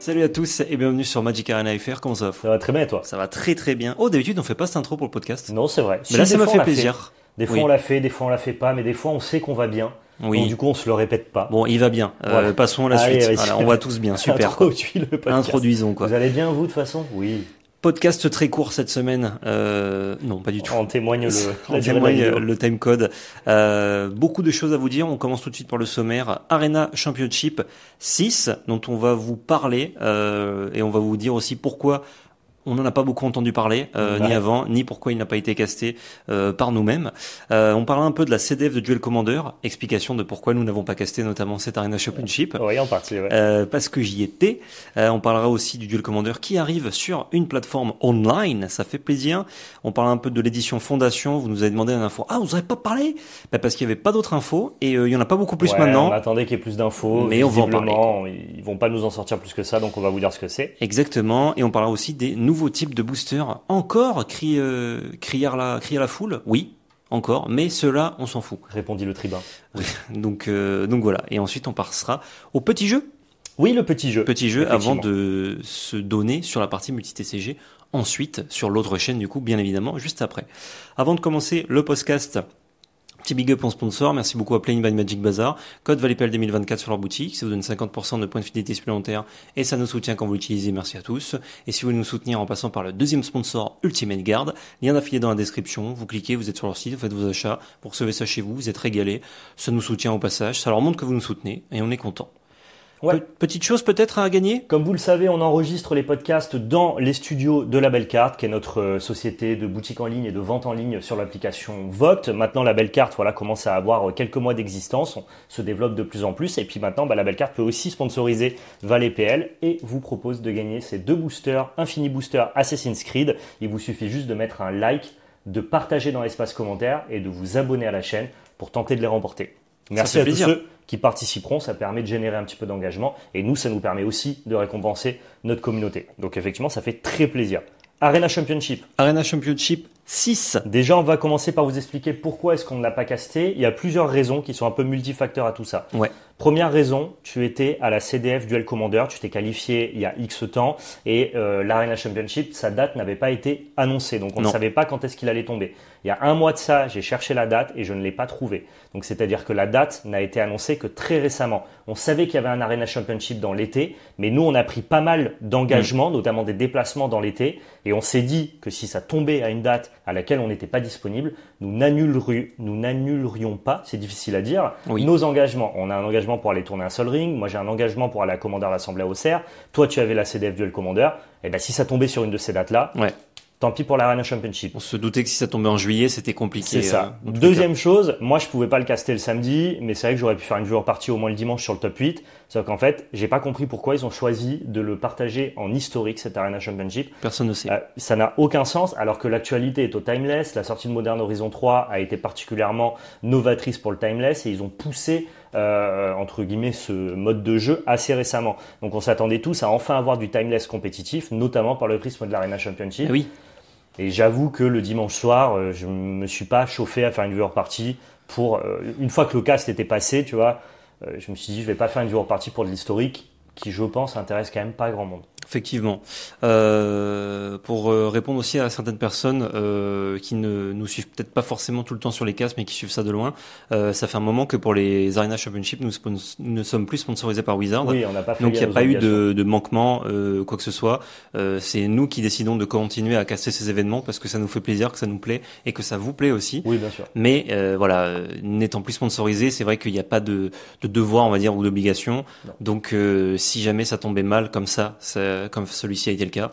Salut à tous et bienvenue sur Magic Arena FR. Comment ça va Ça va très bien et toi Ça va très très bien. Oh, d'habitude on fait pas cette intro pour le podcast. Non, c'est vrai. Mais là, ça m'a fait plaisir. Des fois on la fait, des fois on la fait pas, mais des fois on sait qu'on va bien. Oui. du coup on se le répète pas. Bon, il va bien. Euh, passons à la suite. on va tous bien. Super. Introduisons quoi. Vous allez bien vous de toute façon Oui. Podcast très court cette semaine. Euh, non, pas du tout. En témoigne le, timecode. code. Euh, beaucoup de choses à vous dire. On commence tout de suite par le sommaire. Arena Championship 6, dont on va vous parler euh, et on va vous dire aussi pourquoi on n'en a pas beaucoup entendu parler, euh, ni avant, ni pourquoi il n'a pas été casté euh, par nous-mêmes. Euh, on parle un peu de la CDF de Duel Commander, explication de pourquoi nous n'avons pas casté notamment cette Arena Championship. Oui, en partie, ouais. Euh, parce que j'y étais. Euh, on parlera aussi du Duel Commander qui arrive sur une plateforme online, ça fait plaisir. On parle un peu de l'édition Fondation, vous nous avez demandé un info. Ah, vous n'avez pas parlé bah, Parce qu'il n'y avait pas d'autres infos, et euh, il n'y en a pas beaucoup plus maintenant. On attendait qu'il y ait plus d'infos, mais on va en parler. Ils vont pas nous en sortir plus que ça, donc on va vous dire ce que c'est. Exactement, et on parlera aussi des nouveaux type de booster. Encore crier, euh, la, crier la foule Oui, encore, mais cela, on s'en fout. Répondit le tribun. donc, euh, donc voilà. Et ensuite, on passera au petit jeu. Oui, le petit jeu. Petit jeu avant de se donner sur la partie multi-TCG. Ensuite, sur l'autre chaîne, du coup, bien évidemment, juste après. Avant de commencer le podcast, Petit big up en sponsor, merci beaucoup à Plain by Magic Bazaar. Code ValleyPL 2024 sur leur boutique, ça vous donne 50% de points de fidélité supplémentaires et ça nous soutient quand vous l'utilisez, merci à tous. Et si vous voulez nous soutenir en passant par le deuxième sponsor, Ultimate Guard, lien d'affilié dans la description, vous cliquez, vous êtes sur leur site, vous faites vos achats, vous recevez ça chez vous, vous êtes régalé, ça nous soutient au passage, ça leur montre que vous nous soutenez et on est content petite chose peut-être à gagner Comme vous le savez, on enregistre les podcasts dans les studios de La Belle Carte, qui est notre euh, société de boutique en ligne et de vente en ligne sur l'application Vote. Maintenant, La Belle Carte voilà, commence à avoir euh, quelques mois d'existence, on se développe de plus en plus. Et puis maintenant, bah, La Belle Carte peut aussi sponsoriser Valet PL et vous propose de gagner ces deux boosters, Infini Booster Assassin's Creed. Il vous suffit juste de mettre un like, de partager dans l'espace commentaire et de vous abonner à la chaîne pour tenter de les remporter. Merci à tous qui participeront. Ça permet de générer un petit peu d'engagement et nous, ça nous permet aussi de récompenser notre communauté. Donc effectivement, ça fait très plaisir. Arena Championship. Arena Championship 6. Déjà, on va commencer par vous expliquer pourquoi est-ce qu'on ne l'a pas casté. Il y a plusieurs raisons qui sont un peu multifacteurs à tout ça. Ouais. Première raison, tu étais à la CDF Duel Commander, tu t'es qualifié il y a X temps et euh, l'Arena Championship, sa date n'avait pas été annoncée. Donc on ne savait pas quand est-ce qu'il allait tomber. Il y a un mois de ça, j'ai cherché la date et je ne l'ai pas trouvée. Donc c'est-à-dire que la date n'a été annoncée que très récemment. On savait qu'il y avait un Arena Championship dans l'été, mais nous on a pris pas mal d'engagements, mm. notamment des déplacements dans l'été, et on s'est dit que si ça tombait à une date à laquelle on n'était pas disponible, nous n'annulerions pas, c'est difficile à dire, nos engagements. On a un engagement pour aller tourner un seul ring, moi j'ai un engagement pour aller à à l'Assemblée à Auxerre, toi tu avais la CDF du Commandeur, et ben si ça tombait sur une de ces dates-là, tant pis pour l'Arena Championship. On se doutait que si ça tombait en juillet, c'était compliqué. Euh, ça. Deuxième chose, moi je pouvais pas le caster le samedi, mais c'est vrai que j'aurais pu faire une en partie au moins le dimanche sur le top 8, sauf qu'en fait, j'ai pas compris pourquoi ils ont choisi de le partager en historique cette Arena Championship. Personne ne sait. Euh, ça n'a aucun sens alors que l'actualité est au timeless, la sortie de Modern Horizon 3 a été particulièrement novatrice pour le timeless et ils ont poussé euh, entre guillemets, ce mode de jeu assez récemment. Donc on s'attendait tous à enfin avoir du timeless compétitif, notamment par le prisme de l'Arena Championship. Ah oui. Et j'avoue que le dimanche soir, euh, je me suis pas chauffé à faire une viewer party pour euh, une fois que le cast était passé, tu vois, je me suis dit je vais pas faire une viewer party pour de l'historique qui je pense intéresse quand même pas grand monde. Effectivement. Euh, pour euh, répondre aussi à certaines personnes euh, qui ne nous suivent peut-être pas forcément tout le temps sur les casques, mais qui suivent ça de loin, euh, ça fait un moment que pour les Arena Championship, nous ne sommes plus sponsorisés par Wizard. Oui, donc il n'y a pas eu de, manquement, quoi que ce soit. c'est nous qui décidons de continuer à casser ces événements parce que ça nous fait plaisir, que ça nous plaît et que ça vous plaît aussi. Oui, bien sûr. Mais voilà, n'étant plus sponsorisé, c'est vrai qu'il n'y a pas de, devoir, on va dire, ou d'obligation. Donc si jamais ça tombait mal comme ça euh, comme celui-ci a été le cas,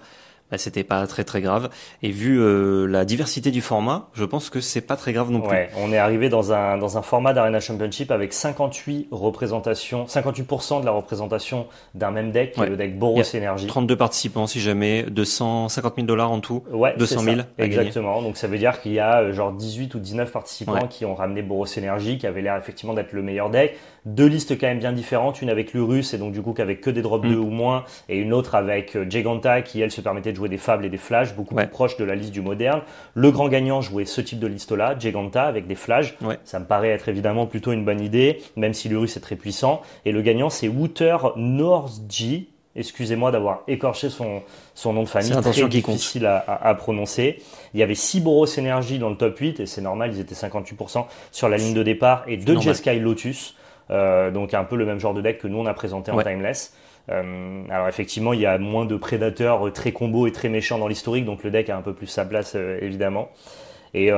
bah, c'était pas très très grave. Et vu euh, la diversité du format, je pense que c'est pas très grave non plus. on est arrivé dans un, dans un format d'Arena Championship avec 58 représentations, 58% de la représentation d'un même deck, le deck Boros Energy. 32 participants, si jamais, 250 000 dollars en tout, ouais, 200 000. Exactement. Donc ça veut dire qu'il y a euh, genre 18 ou 19 participants qui ont ramené Boros Energy, qui avait l'air effectivement d'être le meilleur deck deux listes quand même bien différentes, une avec Lurus et donc du coup qu'avec que des drops 2 mm. ou moins, et une autre avec Giganta euh, qui elle se permettait de jouer des fables et des flashs, beaucoup plus proche de la liste du moderne. Le grand gagnant jouait ce type de liste-là, Giganta avec des flashs. Ça me paraît être évidemment plutôt une bonne idée, même si Lurus est très puissant. Et le gagnant c'est Wouter Northji. Excusez-moi d'avoir écorché son, son nom de famille, c'est très difficile à, prononcer. Il y avait 6 Boros Energy dans le top 8, et c'est normal, ils étaient 58% sur la ligne de départ, et 2 Jeskai Lotus. Euh, donc un peu le même genre de deck que nous on a présenté en Timeless. Euh, alors effectivement, il y a moins de prédateurs euh, très combos et très méchants dans l'historique, donc le deck a un peu plus sa place évidemment. Et,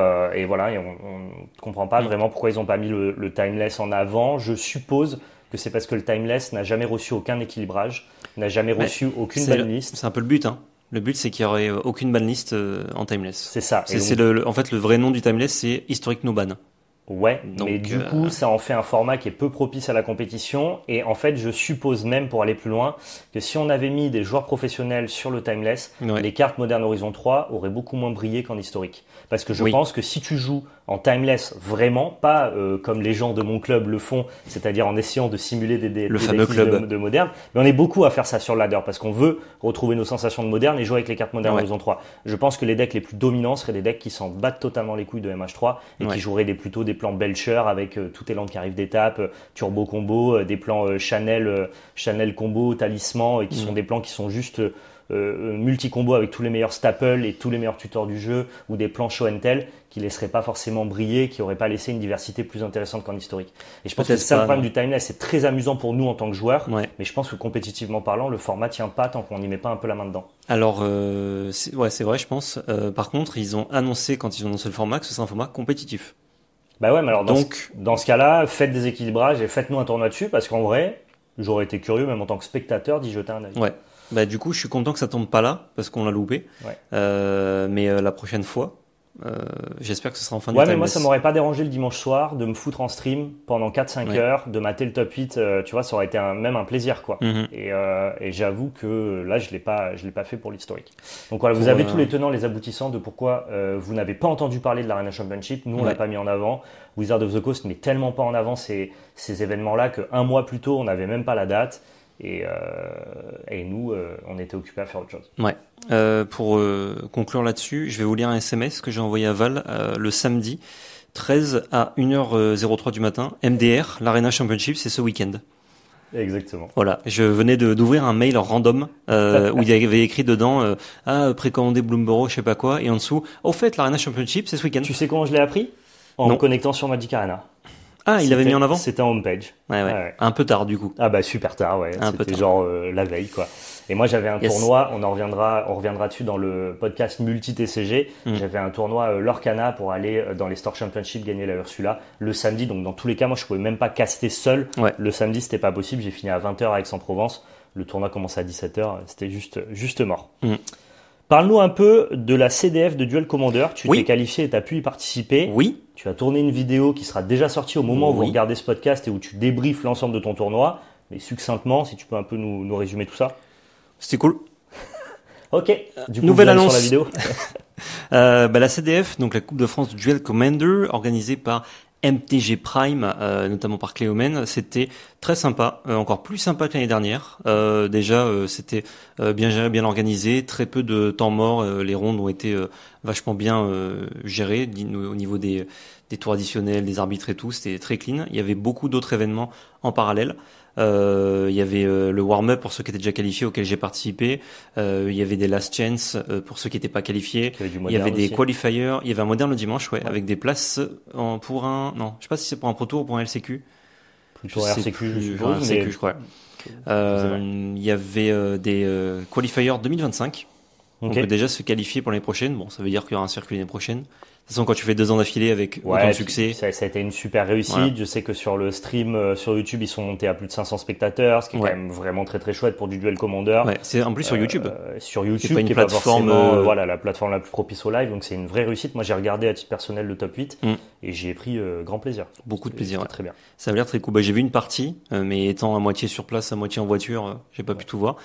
voilà, on ne comprend pas mm. vraiment pourquoi ils n'ont pas mis le, timeless en avant. Je suppose que c'est parce que le timeless n'a jamais reçu aucun équilibrage, n'a jamais reçu aucune banlist. C'est un peu le but, hein. Le but, c'est qu'il n'y aurait aucune banlist en timeless. C'est ça. C'est en fait le vrai nom du timeless, c'est historique no ban. Ouais, mais du euh, coup, ça en fait un format qui est peu propice à la compétition. Et en fait, je suppose même, pour aller plus loin, que si on avait mis des joueurs professionnels sur le timeless, les cartes Modern Horizon 3 auraient beaucoup moins brillé qu'en historique. Parce que je pense que si tu joues en timeless vraiment, pas euh, comme les gens de mon club le font, c'est-à-dire en essayant de simuler des, des, le fameux club. De, moderne. Mais on est beaucoup à faire ça sur le ladder parce qu'on veut retrouver nos sensations de moderne et jouer avec les cartes modernes ouais. en 3. Je pense que les decks les plus dominants seraient des decks qui s'en battent totalement les couilles de MH3 et qui joueraient des, plutôt des plans Belcher avec toutes euh, tout élan qui arrive d'étape, euh, turbo combo, des plans Chanel, Chanel combo, talisman et qui mm. sont des plans qui sont juste euh, multi-combo avec tous les meilleurs staples et tous les meilleurs tuteurs du jeu, ou des plans show and tell qui laisseraient pas forcément briller, qui auraient pas laissé une diversité plus intéressante qu'en historique. Et je pense que c'est ça le problème du timeless. C'est très amusant pour nous en tant que joueurs, mais je pense que compétitivement parlant, le format tient pas tant qu'on n'y met pas un peu la main dedans. Alors, euh, ouais, c'est vrai, je pense. Euh, par contre, ils ont annoncé quand ils ont annoncé le format que ce un format compétitif. Bah ouais, mais alors dans Donc... ce, dans ce cas-là, faites des équilibrages et faites-nous un tournoi dessus, parce qu'en vrai, j'aurais été curieux, même en tant que spectateur, d'y jeter un œil. Ouais. Bah, du coup, je suis content que ça tombe pas là, parce qu'on l'a loupé. Euh, mais euh, la prochaine fois, euh, j'espère que ce sera en fin de Ouais, mais moi, ça m'aurait pas dérangé le dimanche soir de me foutre en stream pendant 4-5 heures, de mater le top 8. tu vois, ça aurait été même un plaisir, quoi. Mhm. Et, j'avoue que là, je l'ai pas, je l'ai pas fait pour l'historique. Donc voilà, vous avez tous les tenants, les aboutissants de pourquoi vous n'avez pas entendu parler de l'Arena Championship. Nous, on l'a pas mis en avant. Wizard of the Coast met tellement pas en avant ces, ces événements-là qu'un mois plus tôt, on n'avait même pas la date. Euh, et, nous, euh, on était occupés à faire autre chose. Ouais. Euh, pour conclure là-dessus, je vais vous lire un SMS que j'ai envoyé à Val le samedi 13 à 1h03 du matin. MDR, l'Arena Championship, c'est ce week-end. Exactement. Voilà, je venais d'ouvrir un mail random où il y avait écrit dedans euh, ah, précommandé Bloomborough, je sais pas quoi, et en dessous au fait l'Arena Championship c'est ce week-end. Tu sais comment je l'ai appris En me connectant sur Magic Arena. Ah, il avait mis en avant C'était en homepage. Ouais, ouais. Un peu tard, du coup. Ah bah super tard, ouais. Un peu genre euh, la veille, quoi. Et moi, j'avais un tournoi, on en reviendra, on reviendra dessus dans le podcast multi-TCG. Mm. J'avais un tournoi euh, Lorcana pour aller euh, dans les Store Championship gagner la Ursula le samedi. Donc, dans tous les cas, moi, je pouvais même pas caster seul. Le samedi, c'était pas possible. J'ai fini à 20h avec Aix-en-Provence. Le tournoi commençait à 17h. C'était juste, juste mort. Mm. Parle-nous un peu de la CDF de Duel Commander. Tu t'es qualifié et tu pu y participer. Oui tu as tourné une vidéo qui sera déjà sortie au moment où vous regardez ce podcast et où tu débriefes l'ensemble de ton tournoi. Mais succinctement, si tu peux un peu nous, résumer tout ça. C'était cool. ok. Euh, du coup, Nouvelle annonce la vidéo. Euh, bah, la CDF, donc la Coupe de France Duel Commander, organisée par MTG Prime, euh, notamment par Cléomen, c'était très sympa, euh, encore plus sympa que l'année dernière. Euh, déjà, c'était bien géré, bien organisé, très peu de temps mort, les rondes ont été vachement bien gérées au niveau des, des tours additionnels, des arbitres et tout, c'était très clean. Il y avait beaucoup d'autres événements en parallèle. Euh, il y avait euh, le warm-up pour ceux qui étaient déjà qualifiés auxquels j'ai participé. Euh, il y avait des last chance pour ceux qui n'étaient pas qualifiés. Il y avait, des qualifiers. Il y avait un moderne le dimanche, ouais, avec des places en, pour un. Non, je sais pas si c'est pour un pro tour ou pour un LCQ. Plutôt je RCQ, plus, je suppose, un je crois. Il y avait des qualifiers 2025. On peut déjà se qualifier pour l'année prochaine. Bon, ça veut dire qu'il y aura un circuit l'année prochaine toute façon, quand tu fais deux ans d'affilée avec ouais, succès. Ça, ça, a été une super réussite. Je sais que sur le stream, euh, sur YouTube, ils sont montés à plus de 500 spectateurs, ce qui est quand même vraiment très très chouette pour du Duel commandeur. Ouais, c'est en plus sur euh, YouTube. sur YouTube, une plateforme, euh, voilà, la plateforme la plus propice au live. Donc c'est une vraie réussite. Moi, j'ai regardé à titre personnel le top 8 mm. et j'ai pris grand plaisir. Beaucoup de plaisir. Très bien. Ça a l'air très cool. Bah, j'ai vu une partie, mais étant à moitié sur place, à moitié en voiture, j'ai pas pu tout voir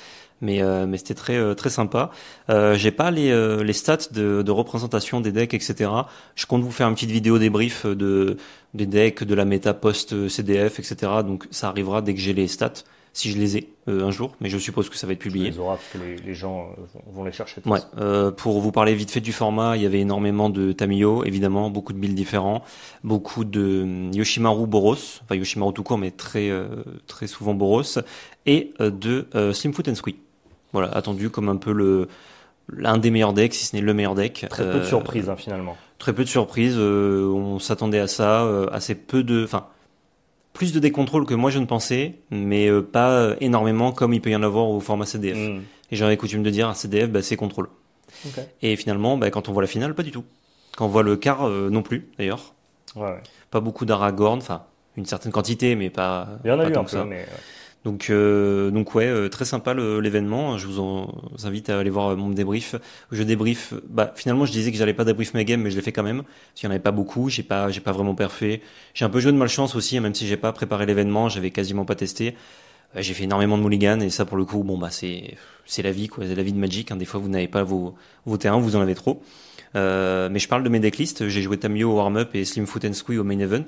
mais euh, mais c'était très euh, très sympa. Euh, j'ai pas les les stats de, de, représentation des decks, etc. Je compte vous faire une petite vidéo débrief de des decks, de la méta post CDF, etc. Donc ça arrivera dès que j'ai les stats si je les ai un jour, mais je suppose que ça va être publié. les aura, parce que les, gens vont les chercher. Ouais. Euh, pour vous parler vite fait du format, il y avait énormément de Tamio, évidemment, beaucoup de builds différents, beaucoup de hum, Yoshimaru Boros, enfin Yoshimaru tout court, mais très très souvent Boros, et de Slimfoot and Squeak. Voilà, attendu comme un peu le l'un des meilleurs decks, si ce n'est le meilleur deck. Très peu de euh, surprises hein, finalement. Très peu de surprises. Euh, on s'attendait à ça, euh, assez peu de, enfin, plus de décontrôle que moi je ne pensais, mais pas énormément comme il peut y en avoir au format CDF. Hmm. Et j'avais coutume de dire à CDF, bah, c'est contrôle. Et finalement, bah, quand on voit la finale, pas du tout. Quand on voit le quart, non plus, d'ailleurs. Ouais, Pas beaucoup d'Aragorn, enfin, une certaine quantité, mais pas. Il y en a eu ça. mais. Ouais. Donc, euh, donc ouais, euh, très sympa l'événement. Je vous, invite à aller voir euh, mon débrief. Je débrief. Bah, finalement, je disais que j'allais pas débrief mes game, mais je l'ai fait quand même. Parce qu'il n'y en avait pas beaucoup. J'ai pas, j'ai pas vraiment parfait. J'ai un peu joué de malchance aussi, hein, même si j'ai pas préparé l'événement, j'avais quasiment pas testé. Euh, j'ai fait énormément de mulligan et ça pour le coup, bon bah c'est c'est la vie quoi, c'est la vie de Magic. Hein. Des fois vous n'avez pas vos vos terrains, vous en avez trop. Euh, mais je parle de mes decklists. J'ai joué Tamio au warm-up et Slim Foot and Squee au main event.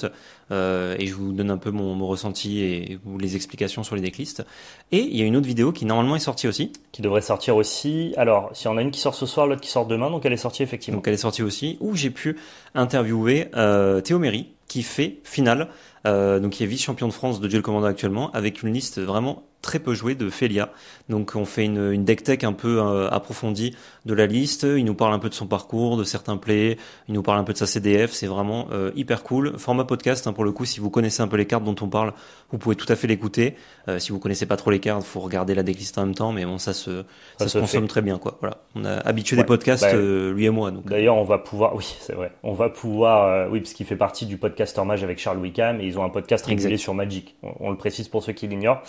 Euh, et je vous donne un peu mon, ressenti et, les explications sur les decklists. Et il y a une autre vidéo qui normalement est sortie aussi. Qui devrait sortir aussi. Alors, si en a une qui sort ce soir, l'autre qui sort demain, donc elle est sortie effectivement. Donc elle est sortie aussi, où j'ai pu interviewer euh, Théo Méry, qui fait finale, euh, donc qui est vice-champion de France de duel commandant actuellement, avec une liste vraiment très peu joué de Felia. Donc on fait une, deck tech un peu euh, approfondie de la liste. Il nous parle un peu de son parcours, de certains plays. Il nous parle un peu de sa CDF. C'est vraiment euh, hyper cool. Format podcast, hein, pour le coup, si vous connaissez un peu les cartes dont on parle, vous pouvez tout à fait l'écouter. Euh, si vous connaissez pas trop les cartes, faut regarder la decklist en même temps. Mais bon, ça se, se, consomme très bien. quoi. Voilà. On a habitué des podcasts, bah, lui et moi. D'ailleurs, on va pouvoir... Oui, c'est vrai. On va pouvoir... oui, parce qu'il fait partie du podcast Mage avec Charles Wickham. Et ils ont un podcast régulier sur Magic. On, le précise pour ceux qui l'ignorent.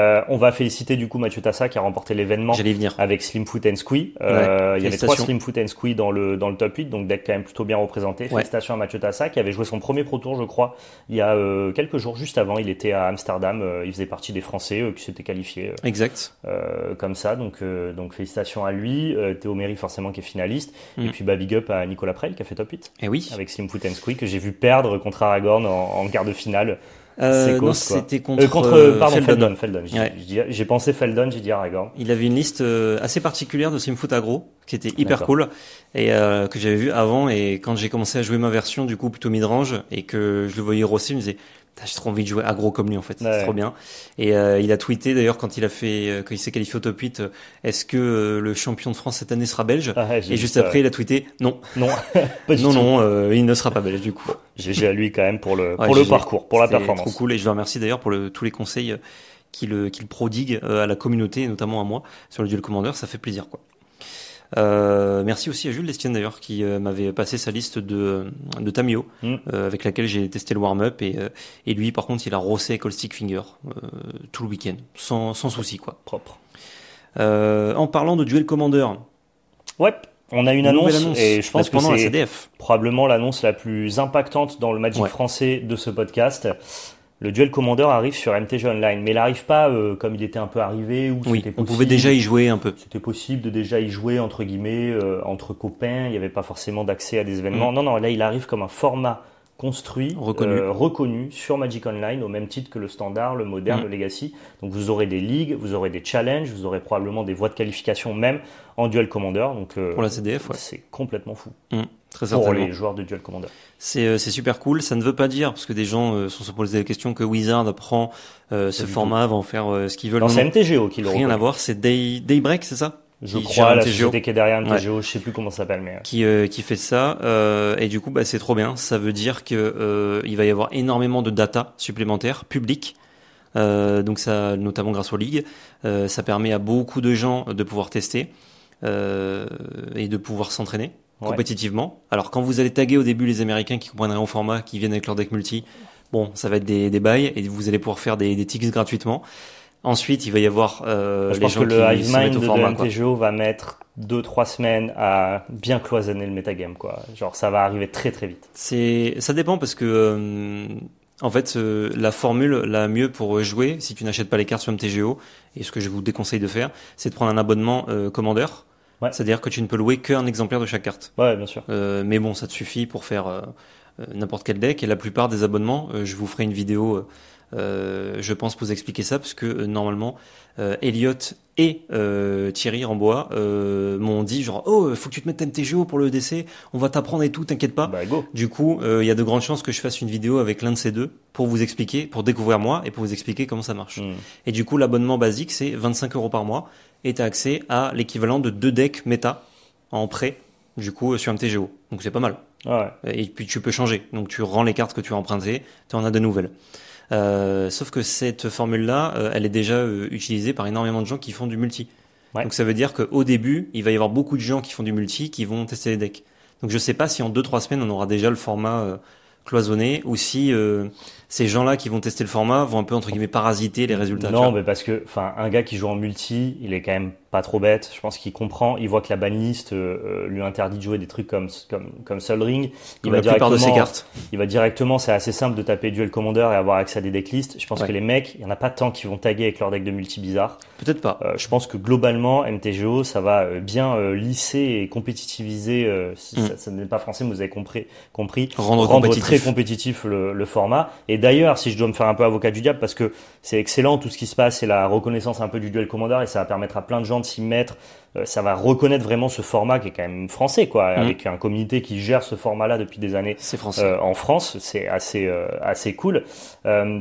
Euh, on va féliciter du coup Mathieu Tassa qui a remporté l'événement avec Slim Foot and Squee. Euh, il y avait trois Slim Foot and Squee dans le, dans le top 8, donc deck quand même plutôt bien représenté. Félicitations à Mathieu Tassa qui avait joué son premier pro tour, je crois, il y a euh, quelques jours juste avant. Il était à Amsterdam, il faisait partie des Français qui s'étaient qualifiés. exact. comme ça, donc, donc félicitations à lui. Théo Méry forcément qui est finaliste. Mm. Et puis bah, big up à Nicolas Prel qui a fait top 8. Et eh oui. Avec Slim Foot and Squee que j'ai vu perdre contre Aragorn en, en quart de finale. Euh, c'était euh, contre, euh, pardon, Feldon. J'ai pensé Feldon, j'ai dit Aragorn. Il avait une liste assez particulière de SimFoot agro qui était hyper cool et que j'avais vu avant et quand j'ai commencé à jouer ma version du coup plutôt midrange et que je le voyais rosser, il me disait... J'ai trop envie de jouer agro comme lui en fait, c'est trop bien. Et euh, il a tweeté d'ailleurs quand il a fait, euh, quand il s'est qualifié au top 8, euh, est-ce que euh, le champion de France cette année sera belge ah Et juste après, il a tweeté non, non, non, non, il ne sera pas belge du coup. J'ai à lui quand même pour le pour le parcours, pour la performance. Trop cool et je le remercie d'ailleurs pour tous les conseils qu'il qu'il prodigue à la communauté, notamment à moi sur le duel commander, ça fait plaisir quoi. Euh, merci aussi à Jules Lestienne d'ailleurs qui euh, m'avait passé sa liste de, de Tamio mm. euh, avec laquelle j'ai testé le warm-up et, lui par contre il a rossé col Stick Finger tout le week-end sans, sans souci quoi. Propre. en parlant de Duel Commander. Ouais. On a une, annonce, et je pense que c'est probablement l'annonce la plus impactante dans le Magic français de ce podcast le duel commandeur arrive sur MTG Online, mais il n'arrive pas euh, comme il était un peu arrivé. oui, on pouvait déjà y jouer un peu. C'était possible de déjà y jouer entre guillemets euh, entre copains. Il n'y avait pas forcément d'accès à des événements. Mm. Non, non, là il arrive comme un format construit, euh, reconnu. sur Magic Online, au même titre que le standard, le moderne, mm. le legacy. Donc vous aurez des ligues, vous aurez des challenges, vous aurez probablement des voies de qualification même en duel commandeur. Donc pour la CDF, ouais. c'est complètement fou. Mm. Très pour les joueurs de duel Commander. Euh, c'est super cool. Ça ne veut pas dire, parce que des gens euh, sont se poser la question, que Wizard prend euh, ce format, va en faire euh, ce qu'ils veulent. Non, c'est MTGO qui le Rien à voir, c'est Day, Daybreak, c'est ça je crois, la société qui est derrière MTGO, je sais plus comment ça s'appelle, mais qui qui fait ça. Euh, et du coup, bah, c'est trop bien. Ça veut dire que euh, il va y avoir énormément de data supplémentaires publiques. donc ça, notamment grâce aux ligues, ça permet à beaucoup de gens de pouvoir tester et de pouvoir s'entraîner compétitivement. Alors quand vous allez taguer au début les Américains qui comprennent rien au format, qui viennent avec leur deck multi, bon, ça va être des, des bails et vous allez pouvoir faire des, des tics gratuitement. Ensuite, il va y avoir euh, je pense que le hive mind au format, MTGO va mettre 2-3 semaines à bien cloisonner le metagame quoi. Genre ça va arriver très très vite. C'est ça dépend parce que euh, en fait la formule la mieux pour jouer si tu n'achètes pas les cartes sur MTGO et ce que je vous déconseille de faire, c'est de prendre un abonnement euh, commandeur c'est-à-dire que tu ne peux louer qu'un exemplaire de chaque carte. Ouais, bien sûr. Euh, mais bon, ça te suffit pour faire euh, euh, n'importe quel deck. Et la plupart des abonnements, je vous ferai une vidéo, je pense, pour vous expliquer ça, parce que normalement, Elliot et Thierry Rambois m'ont dit genre, oh, faut que tu te mettes MTGO pour le e DC. on va t'apprendre et tout, t'inquiète pas. Bah, go. Du coup, il y a de grandes chances que je fasse une vidéo avec l'un de ces deux pour vous expliquer, pour découvrir moi et pour vous expliquer comment ça marche. Hmm. Et du coup, l'abonnement basique, c'est 25 euros par mois et tu accès à l'équivalent de deux decks méta en prêt, du coup, sur MTGO. Donc c'est pas mal. Ah et puis tu peux changer. Donc tu rends les cartes que tu as empruntées, tu en as de nouvelles. Euh, sauf que cette formule-là, euh, elle est déjà euh, utilisée par énormément de gens qui font du multi. Donc ça veut dire qu'au début, il va y avoir beaucoup de gens qui font du multi qui vont tester les decks. Donc je sais pas si en 2-3 semaines, on aura déjà le format cloisonné ou si ces gens-là qui vont tester le format vont un peu, entre guillemets, parasiter les résultats. Non, mais parce que, enfin, un gars qui joue en multi, il est quand même pas trop bête. Je pense qu'il comprend, il voit que la banlist euh, lui interdit de jouer des trucs comme, comme, comme Ring. Il va directement, de ses cartes. Il va directement, c'est assez simple de taper Duel Commander et avoir accès à des decklists. Je pense que les mecs, il y en a pas tant qui vont taguer avec leur deck de multi bizarre. Peut-être pas. Euh, je pense que globalement, MTGO, ça va euh, bien lisser et compétitiviser, si mm. ça, n'est pas français, mais vous avez compris, compris rendre, très compétitif le, le format. Et d'ailleurs, si je dois me faire un peu avocat du diable, parce que c'est excellent tout ce qui se passe, c'est la reconnaissance un peu du duel commandeur et ça va permettre à plein de gens de s'y mettre, euh, ça va reconnaître vraiment ce format qui est quand même français, quoi, mm. avec un comité qui gère ce format-là depuis des années français. Euh, en France. C'est assez, euh, assez cool.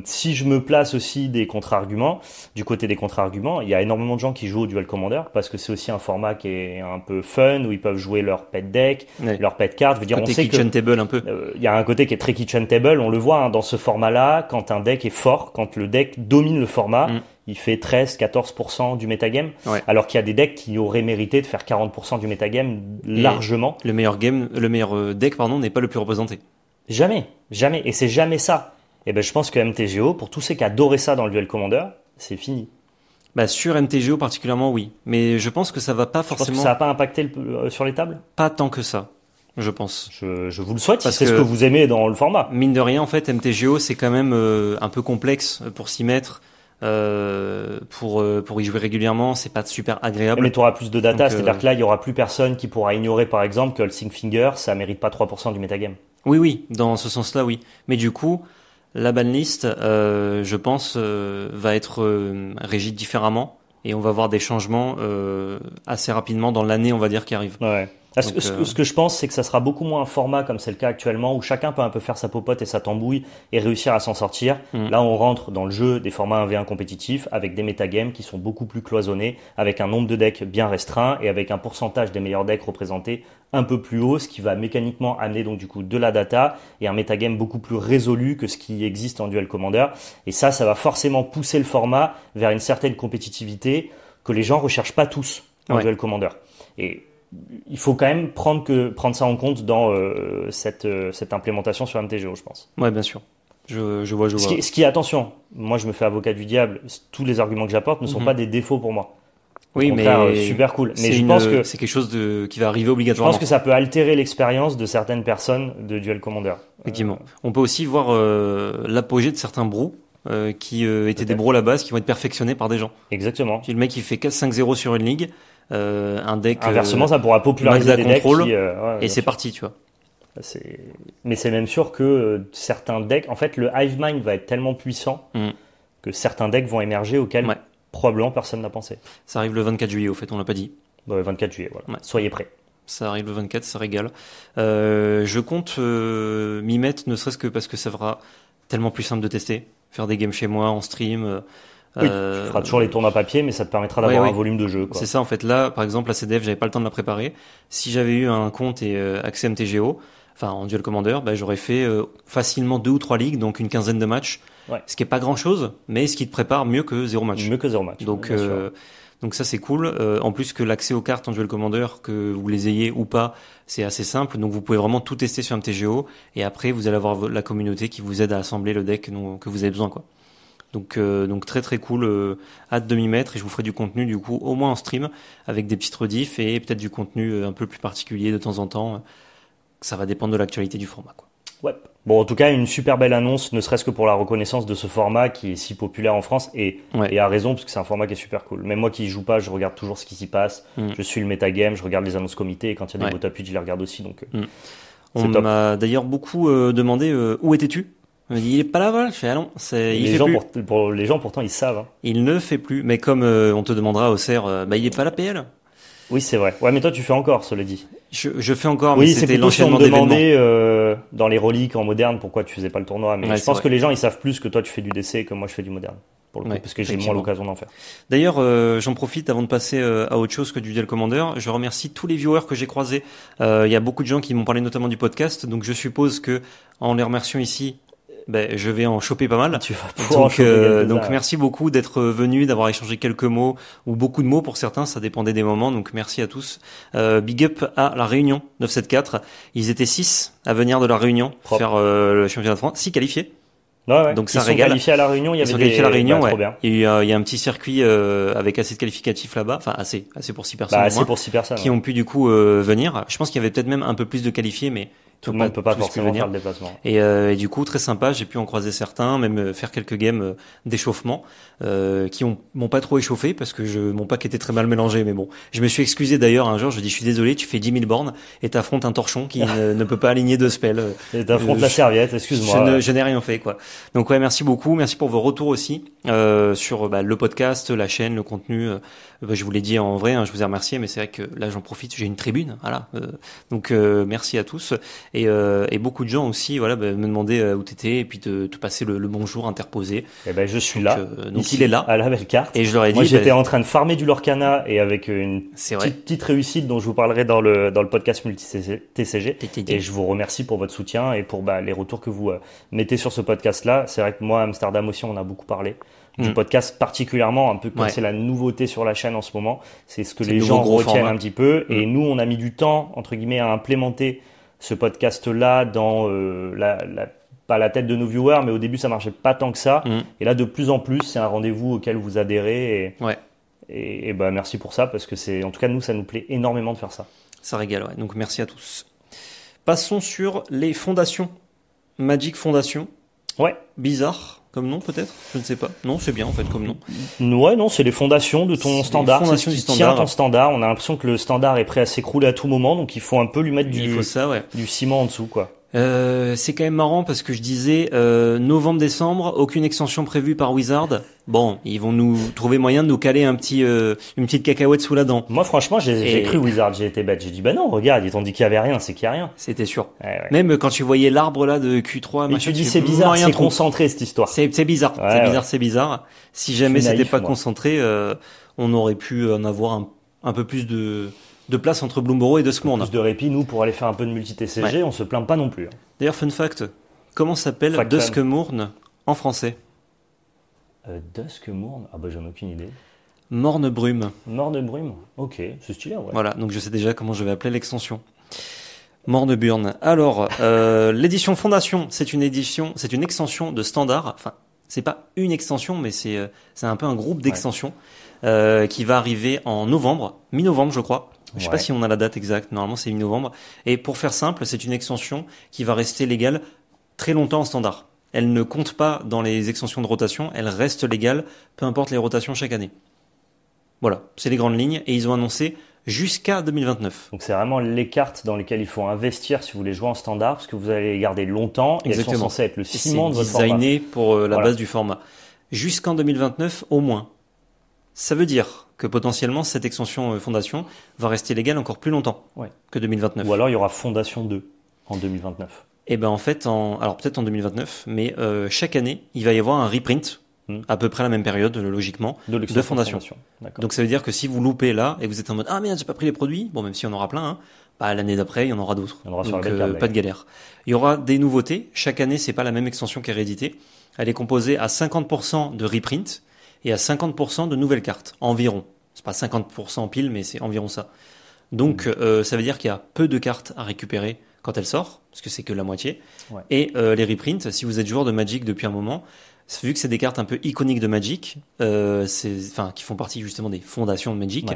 si je me place aussi des contre-arguments, du côté des contre-arguments, il y a énormément de gens qui jouent au Duel Commander parce que c'est aussi un format qui est un peu fun où ils peuvent jouer leur pet deck, leur pet carte. Je veux dire, on sait kitchen table un peu. Il y a un côté qui est très kitchen table. On le voit hein, dans ce format-là. Quand un deck est fort, quand le deck domine le format. Mm il fait 13-14% du metagame, alors qu'il y a des decks qui auraient mérité de faire 40% du metagame largement. le meilleur game, le meilleur euh, deck n'est pas le plus représenté. Jamais, jamais, et c'est jamais ça. Et eh ben je pense que MTGO pour tous ceux qui adoraient ça dans le duel commander, c'est fini. Bah sur MTGO particulièrement oui, mais je pense que ça va pas forcément. ça n'a pas impacté euh, sur les tables. Pas tant que ça je pense. Je, vous le souhaite, c'est ce que vous aimez dans le format. Mine de rien, en fait, MTGO, c'est quand même euh, un peu complexe pour s'y mettre. Euh, pour euh, pour y jouer régulièrement, c'est pas super agréable. Mais tu auras plus de data, c'est-à-dire euh, que là, il y aura plus personne qui pourra ignorer, par exemple, que le Sing Finger, ça mérite pas 3% du metagame. Oui, oui, dans ce sens-là, oui. Mais du coup, la banlist, euh, je pense, euh, va être régie différemment et on va voir des changements assez rapidement dans l'année, on va dire, qui arrive. Ouais. Parce que, euh, ce que je pense, c'est que ça sera beaucoup moins un format comme c'est le cas actuellement, où chacun peut un peu faire sa popote et sa tambouille et réussir à s'en sortir. Mm. Là, on rentre dans le jeu des formats 1v1 compétitifs avec des metagames qui sont beaucoup plus cloisonnés, avec un nombre de decks bien restreint et avec un pourcentage des meilleurs decks représentés un peu plus haut, ce qui va mécaniquement amener donc du coup de la data et un metagame beaucoup plus résolu que ce qui existe en duel commander. Et ça, ça va forcément pousser le format vers une certaine compétitivité que les gens recherchent pas tous en duel commander. Et il faut quand même prendre, que, prendre ça en compte dans euh, cette, euh, cette, implémentation sur MTGO, je pense. Ouais, bien sûr. Je, vois, je vois. Ce qui, attention, moi je me fais avocat du diable, tous les arguments que j'apporte ne sont mhm. pas des défauts pour moi. Oui, mais euh, super cool. Mais je pense que c'est quelque chose de, qui va arriver obligatoirement. Je pense que ça peut altérer l'expérience de certaines personnes de Duel Commander. Effectivement. On peut aussi voir l'apogée de certains brous qui étaient des bros à la base, qui vont être perfectionnés par des gens. Exactement. Si le mec il fait 5-0 sur une ligue, euh, un deck. Inversement, euh, ça pourra populariser des decks. Euh, et c'est parti, tu vois. Mais c'est même sûr que certains decks. En fait, le Hive Mind va être tellement puissant mm. que certains decks vont émerger auxquels probablement personne n'a pensé. Ça arrive le 24 juillet, au fait, on l'a pas dit. Bon, le 24 juillet, voilà. Soyez prêts. Ça arrive le 24, ça régale. je compte m'y mettre, ne serait-ce que parce que ça sera tellement plus simple de tester. Faire des games chez moi, en stream tu euh, feras toujours les à papier, mais ça te permettra d'avoir un volume de jeu. C'est ça, en fait. Là, par exemple, la CDF, j'avais pas le temps de la préparer. Si j'avais eu un compte et euh, accès MTGO, enfin en duel commander, bah, j'aurais fait euh, facilement deux ou trois ligues, donc une quinzaine de matchs. Ce qui est pas grand chose, mais ce qui te prépare mieux que zéro match. Mieux que zéro match. Donc, donc ça c'est cool. en plus que l'accès aux cartes en duel commander, que vous les ayez ou pas, c'est assez simple. Donc vous pouvez vraiment tout tester sur MTGO et après vous allez avoir la communauté qui vous aide à assembler le deck que vous avez besoin quoi. Donc, euh, donc très très cool, euh, hâte de m'y mettre et je vous ferai du contenu du coup au moins en stream avec des petites rediffs et peut-être du contenu euh, un peu plus particulier de temps en temps. Ça va dépendre de l'actualité du format. Quoi. Ouais. Bon, en tout cas, une super belle annonce, ne serait-ce que pour la reconnaissance de ce format qui est si populaire en France et, et à raison parce que c'est un format qui est super cool. Même moi qui joue pas, je regarde toujours ce qui s'y passe. Mm. Je suis le metagame, je regarde les annonces comités et quand il y a des ouais. je les regarde aussi. Donc, mm. On m'a d'ailleurs beaucoup demandé où étais-tu il il est pas là, voilà. Je fais, ah c'est, les gens Pour, les gens, pourtant, ils savent. Hein. Il ne fait plus. Mais comme euh, on te demandera au CER, euh, bah, il est pas la PL. Oui, c'est vrai. Ouais, mais toi, tu fais encore, cela dit. Je, je fais encore, mais oui, c'était l'enchaînement si demandé dans les reliques en moderne pourquoi tu faisais pas le tournoi. Mais je pense que les gens, ils savent plus que toi, tu fais du DC et que moi, je fais du moderne. Pour le coup, parce que j'ai moins l'occasion d'en faire. D'ailleurs, euh, j'en profite avant de passer à autre chose que du Duel Commander. Je remercie tous les viewers que j'ai croisés. Il y a beaucoup de gens qui m'ont parlé notamment du podcast, donc je suppose que en les remerciant ici, ben, je vais en choper pas mal. Ah, tu vas donc, euh, donc merci beaucoup d'être venu, d'avoir échangé quelques mots ou beaucoup de mots pour certains, ça dépendait des moments. Donc merci à tous. Euh, big up à la Réunion 974. Ils étaient 6 à venir de la Réunion pour faire euh, le championnat de France, 6 qualifiés. Ouais, ouais. Donc ça Ils sont régale. qualifiés à la Réunion. Il y avait Ils sont qualifiés à la Réunion. Bah, il, y a, un petit circuit avec assez de qualificatifs là-bas. Enfin assez, assez pour six bah, personnes. Bah, pour six personnes. Qui ont pu du coup venir. Je pense qu'il y avait peut-être même un peu plus de qualifiés, mais tout le monde ne peut pas forcément faire le déplacement. Et, euh, du coup, très sympa, j'ai pu en croiser certains, même euh, faire quelques games euh, d'échauffement euh, qui m'ont pas trop échauffé parce que je, mon pack était très mal mélangé. Mais bon, je me suis excusé d'ailleurs un jour, je dis je suis désolé, tu fais 10 000 bornes et t'affrontes un torchon qui ne, peut pas aligner deux spells. Euh, et t'affrontes la serviette, excuse-moi. Je n'ai rien fait quoi. Donc ouais, merci beaucoup, merci pour vos retours aussi sur bah, le podcast, la chaîne, le contenu. Bah, je vous l'ai dit en vrai, hein, je vous ai remercié, mais c'est vrai que là j'en profite, j'ai une tribune, voilà. Euh, donc euh, merci à tous et, euh, et, beaucoup de gens aussi, voilà, bah, me demander où t'étais et puis de te passer le, bonjour interposé. Et eh ben je suis là. donc il est là. À la belle carte. Et je leur ai dit. Moi j'étais bah, en train de farmer du Lorcana et avec une petite, petite, réussite dont je vous parlerai dans le dans le podcast multi TCG. Et je vous remercie pour votre soutien et pour les retours que vous mettez sur ce podcast là. C'est vrai que moi, Amsterdam aussi, on a beaucoup parlé du mm. podcast particulièrement, un peu comme c'est la nouveauté sur la chaîne en ce moment. C'est ce que les gens retiennent un petit peu. Et mm. nous, on a mis du temps, entre guillemets, à implémenter ce podcast-là dans euh, la, pas la tête de nos viewers, mais au début, ça marchait pas tant que ça. Mm. Et là, de plus en plus, c'est un rendez-vous auquel vous adhérez. Et, ouais. et, ben, merci pour ça, parce que c'est, en tout cas, nous, ça nous plaît énormément de faire ça. Ça régale, ouais. Donc, merci à tous. Passons sur les fondations. Magic Foundation. Ouais. Bizarre comme nom peut-être Je ne sais pas. Non, c'est bien en fait comme nom. Ouais, non, c'est les fondations de ton standard. Fondations du standard. standard. On a l'impression que le standard est prêt à s'écrouler à tout moment, donc il faut un peu lui mettre du, du ciment en dessous, quoi. Euh, c'est quand même marrant parce que je disais euh, novembre-décembre, aucune extension prévue par Wizard bon, ils vont nous trouver moyen de nous caler un petit, euh, une petite cacahuète sous la dent. Moi, franchement, j'ai cru Wizard, j'ai été bête. J'ai dit, bah non, regarde, ils t'ont dit qu'il y avait rien, c'est qu'il n'y a rien. C'était sûr. Eh Même quand tu voyais l'arbre là de Q3, mais je dis c'est bizarre, c'est concentré cette histoire. C'est bizarre, c'est bizarre, c'est bizarre. Si jamais c'était pas concentré, euh, on aurait pu en avoir un, peu plus de, place entre Bloomborough et de de répit, nous, pour aller faire un peu de multi-TCG, on se plaint pas non plus. Hein. D'ailleurs, fun fact, comment s'appelle Duskmourne en français euh, Dusk Mourne Ah bah j'en ai aucune idée. Morne Brume. Morne Brume Ok, c'est stylé, ouais. Voilà, donc je sais déjà comment je vais appeler l'extension. Morne Burn. Alors, euh, l'édition Fondation, c'est une édition, c'est une extension de standard. Enfin, c'est pas une extension, mais c'est euh, c'est un peu un groupe d'extensions qui va arriver en novembre, mi-novembre, je crois. Je sais pas si on a la date exacte. Normalement, c'est mi-novembre. Et pour faire simple, c'est une extension qui va rester légale très longtemps en standard elle ne compte pas dans les extensions de rotation, elle reste légale, peu importe les rotations chaque année. Voilà, c'est les grandes lignes, et ils ont annoncé jusqu'à 2029. Donc c'est vraiment les cartes dans lesquelles il faut investir si vous voulez jouer en standard, parce que vous allez les garder longtemps, et Exactement. elles sont censées être le ciment de votre designé pour euh, la base du format. Jusqu'en 2029 au moins. Ça veut dire que potentiellement cette extension euh, Fondation va rester légale encore plus longtemps que 2029. Ou alors il y aura Fondation 2 en 2029. Et eh ben en fait, alors peut-être en 2029, mais euh, chaque année, il va y avoir un reprint hmm. à peu près la même période, euh, logiquement, de, fondation. Donc ça veut dire que si vous loupez là et vous êtes en mode Ah merde, j'ai pas pris les produits, bon, même si on aura plein, hein, bah, l'année d'après, il y en aura d'autres. Donc euh, pas de galère. Il y aura des nouveautés. Chaque année, c'est pas la même extension qui est rééditée. Elle est composée à 50% de reprint et à 50% de nouvelles cartes, environ. C'est pas 50% pile, mais c'est environ ça. Donc hmm. ça veut dire qu'il y a peu de cartes à récupérer quand elle sort, parce que c'est que la moitié. Et euh, les reprints, si vous êtes joueur de Magic depuis un moment, vu que c'est des cartes un peu iconiques de Magic, euh, enfin, qui font partie justement des fondations de Magic,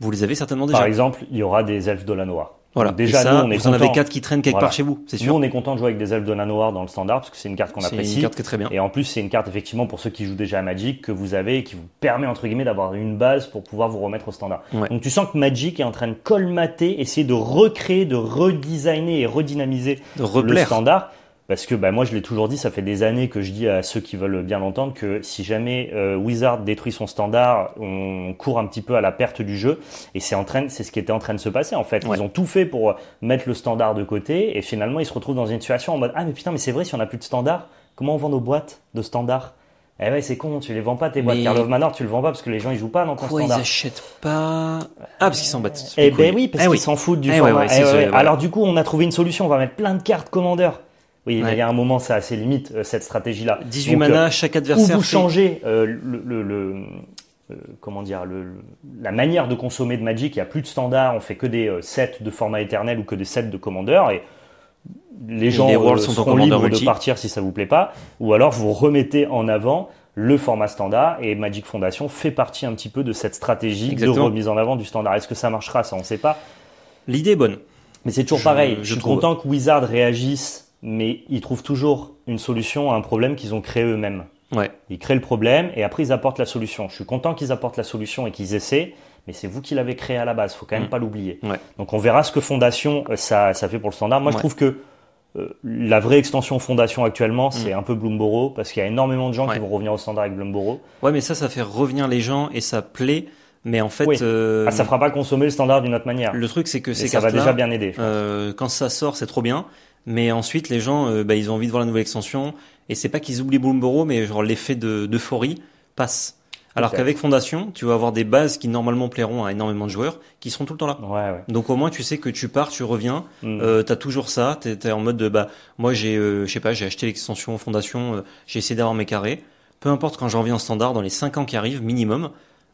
vous les avez certainement déjà. Par exemple, il y aura des elfes de la noire. Voilà. Déjà, vous en avez quatre qui traînent quelque part chez vous, c'est sûr. Nous, on est content de jouer avec des elfes de noir dans le standard parce que c'est une carte qu'on apprécie. une carte qui est très bien. Et en plus, c'est une carte effectivement pour ceux qui jouent déjà à Magic que vous avez et qui vous permet entre guillemets d'avoir une base pour pouvoir vous remettre au standard. Donc tu sens que Magic est en train de colmater, essayer de recréer, de redesigner et redynamiser le standard parce que bah, moi, je l'ai toujours dit, ça fait des années que je dis à ceux qui veulent bien l'entendre que si jamais euh, Wizard détruit son standard, on court un petit peu à la perte du jeu. Et c'est en train, c'est ce qui était en train de se passer en fait. Ils ont tout fait pour mettre le standard de côté et finalement ils se retrouvent dans une situation en mode ah mais putain mais c'est vrai si on n'a plus de standard, comment on vend nos boîtes de standard eh ouais, c'est con, tu les vends pas tes boîtes. Mais... Manor, tu le vends pas parce que les gens ils jouent pas dans ton Pourquoi Ils achètent pas. Ah, parce qu'ils s'en battent. Eh ben oui, parce eh qu'ils s'en foutent du eh, eh Alors du coup, on a trouvé une solution. On va mettre plein de cartes commandeurs. Oui, il y a un moment, ça a ses limites, euh, cette stratégie-là. 18 mana, euh, chaque adversaire. Ou vous changez euh, le, comment dire, le, la manière de consommer de Magic, il n'y a plus de standard, on fait que des sets de format éternel ou que des sets de commandeur. Et les gens sont seront libres de partir si ça vous plaît pas. Ou alors vous remettez en avant le format standard et Magic Foundation fait partie un petit peu de cette stratégie de remise en avant du standard. Est-ce que ça marchera Ça, on ne sait pas. L'idée est bonne. Mais c'est toujours pareil. Je, suis content que Wizard réagisse mais ils trouvent toujours une solution à un problème qu'ils ont créé eux-mêmes. Ils créent le problème et après ils apportent la solution. Je suis content qu'ils apportent la solution et qu'ils essaient, mais c'est vous qui l'avez créé à la base. Faut quand même mm. pas l'oublier. Donc on verra ce que Fondation euh, ça, fait pour le standard. Moi je trouve que euh, la vraie extension Fondation actuellement, c'est mm. un peu Bloomborough parce qu'il y a énormément de gens qui vont revenir au standard avec Bloomborough. Ouais, mais ça, ça fait revenir les gens et ça plaît. Mais en fait, euh, ah, ça fera pas consommer le standard d'une autre manière. Le truc, c'est que ça va déjà bien aider. quand ça sort, c'est trop bien. Mais ensuite, les gens, euh, bah, ils ont envie de voir la nouvelle extension. Et c'est pas qu'ils oublient Bloomborough, mais genre l'effet d'euphorie passe. Alors qu'avec Fondation, tu vas avoir des bases qui normalement plairont à énormément de joueurs, qui seront tout le temps là. Donc au moins tu sais que tu pars, tu reviens, mm. euh, t'as toujours ça, Tu es en mode de, bah moi j'ai, euh, je sais pas, j'ai acheté l'extension Fondation, euh, j'ai essayé d'avoir mes carrés. Peu importe quand j'en reviens en standard, dans les 5 ans qui arrivent minimum,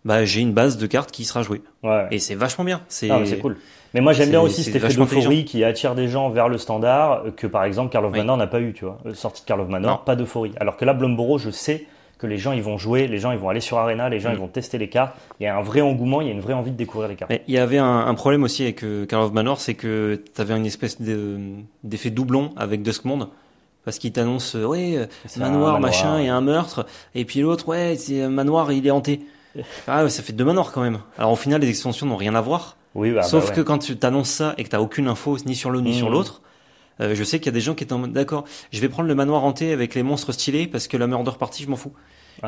bah, j'ai une base de cartes qui sera jouée. Ouais. Et c'est vachement bien. Ah, c'est cool. Mais moi j'aime bien aussi cet effet d'euphorie qui attire des gens vers le standard euh, que par exemple Carl of Manor n'a pas eu, tu vois. Euh, sortie de Karl of Manor, pas d'euphorie. Alors que là Blomboro, je sais que les gens ils vont jouer, les gens ils vont aller sur Arena, les gens ils mm. vont tester les cartes. Il y a un vrai engouement, il y a une vraie envie de découvrir les cartes. Mais il y avait un, problème aussi avec euh, of Manor, c'est que tu avais une espèce d'effet doublon avec Duskmond parce qu'il t'annonce euh, ouais manoir, manoir, machin et un meurtre et puis l'autre ouais c'est manoir il est hanté ah ouais, ça fait deux manoirs quand même. Alors au final, les extensions n'ont rien à voir. Oui, bah, Sauf bah, que quand tu t'annonces ça et que t'as aucune info ni sur l'un ni sur mmh. l'autre, euh, je sais qu'il y a des gens qui étaient en mode d'accord, je vais prendre le manoir hanté avec les monstres stylés parce que la murder partie je m'en fous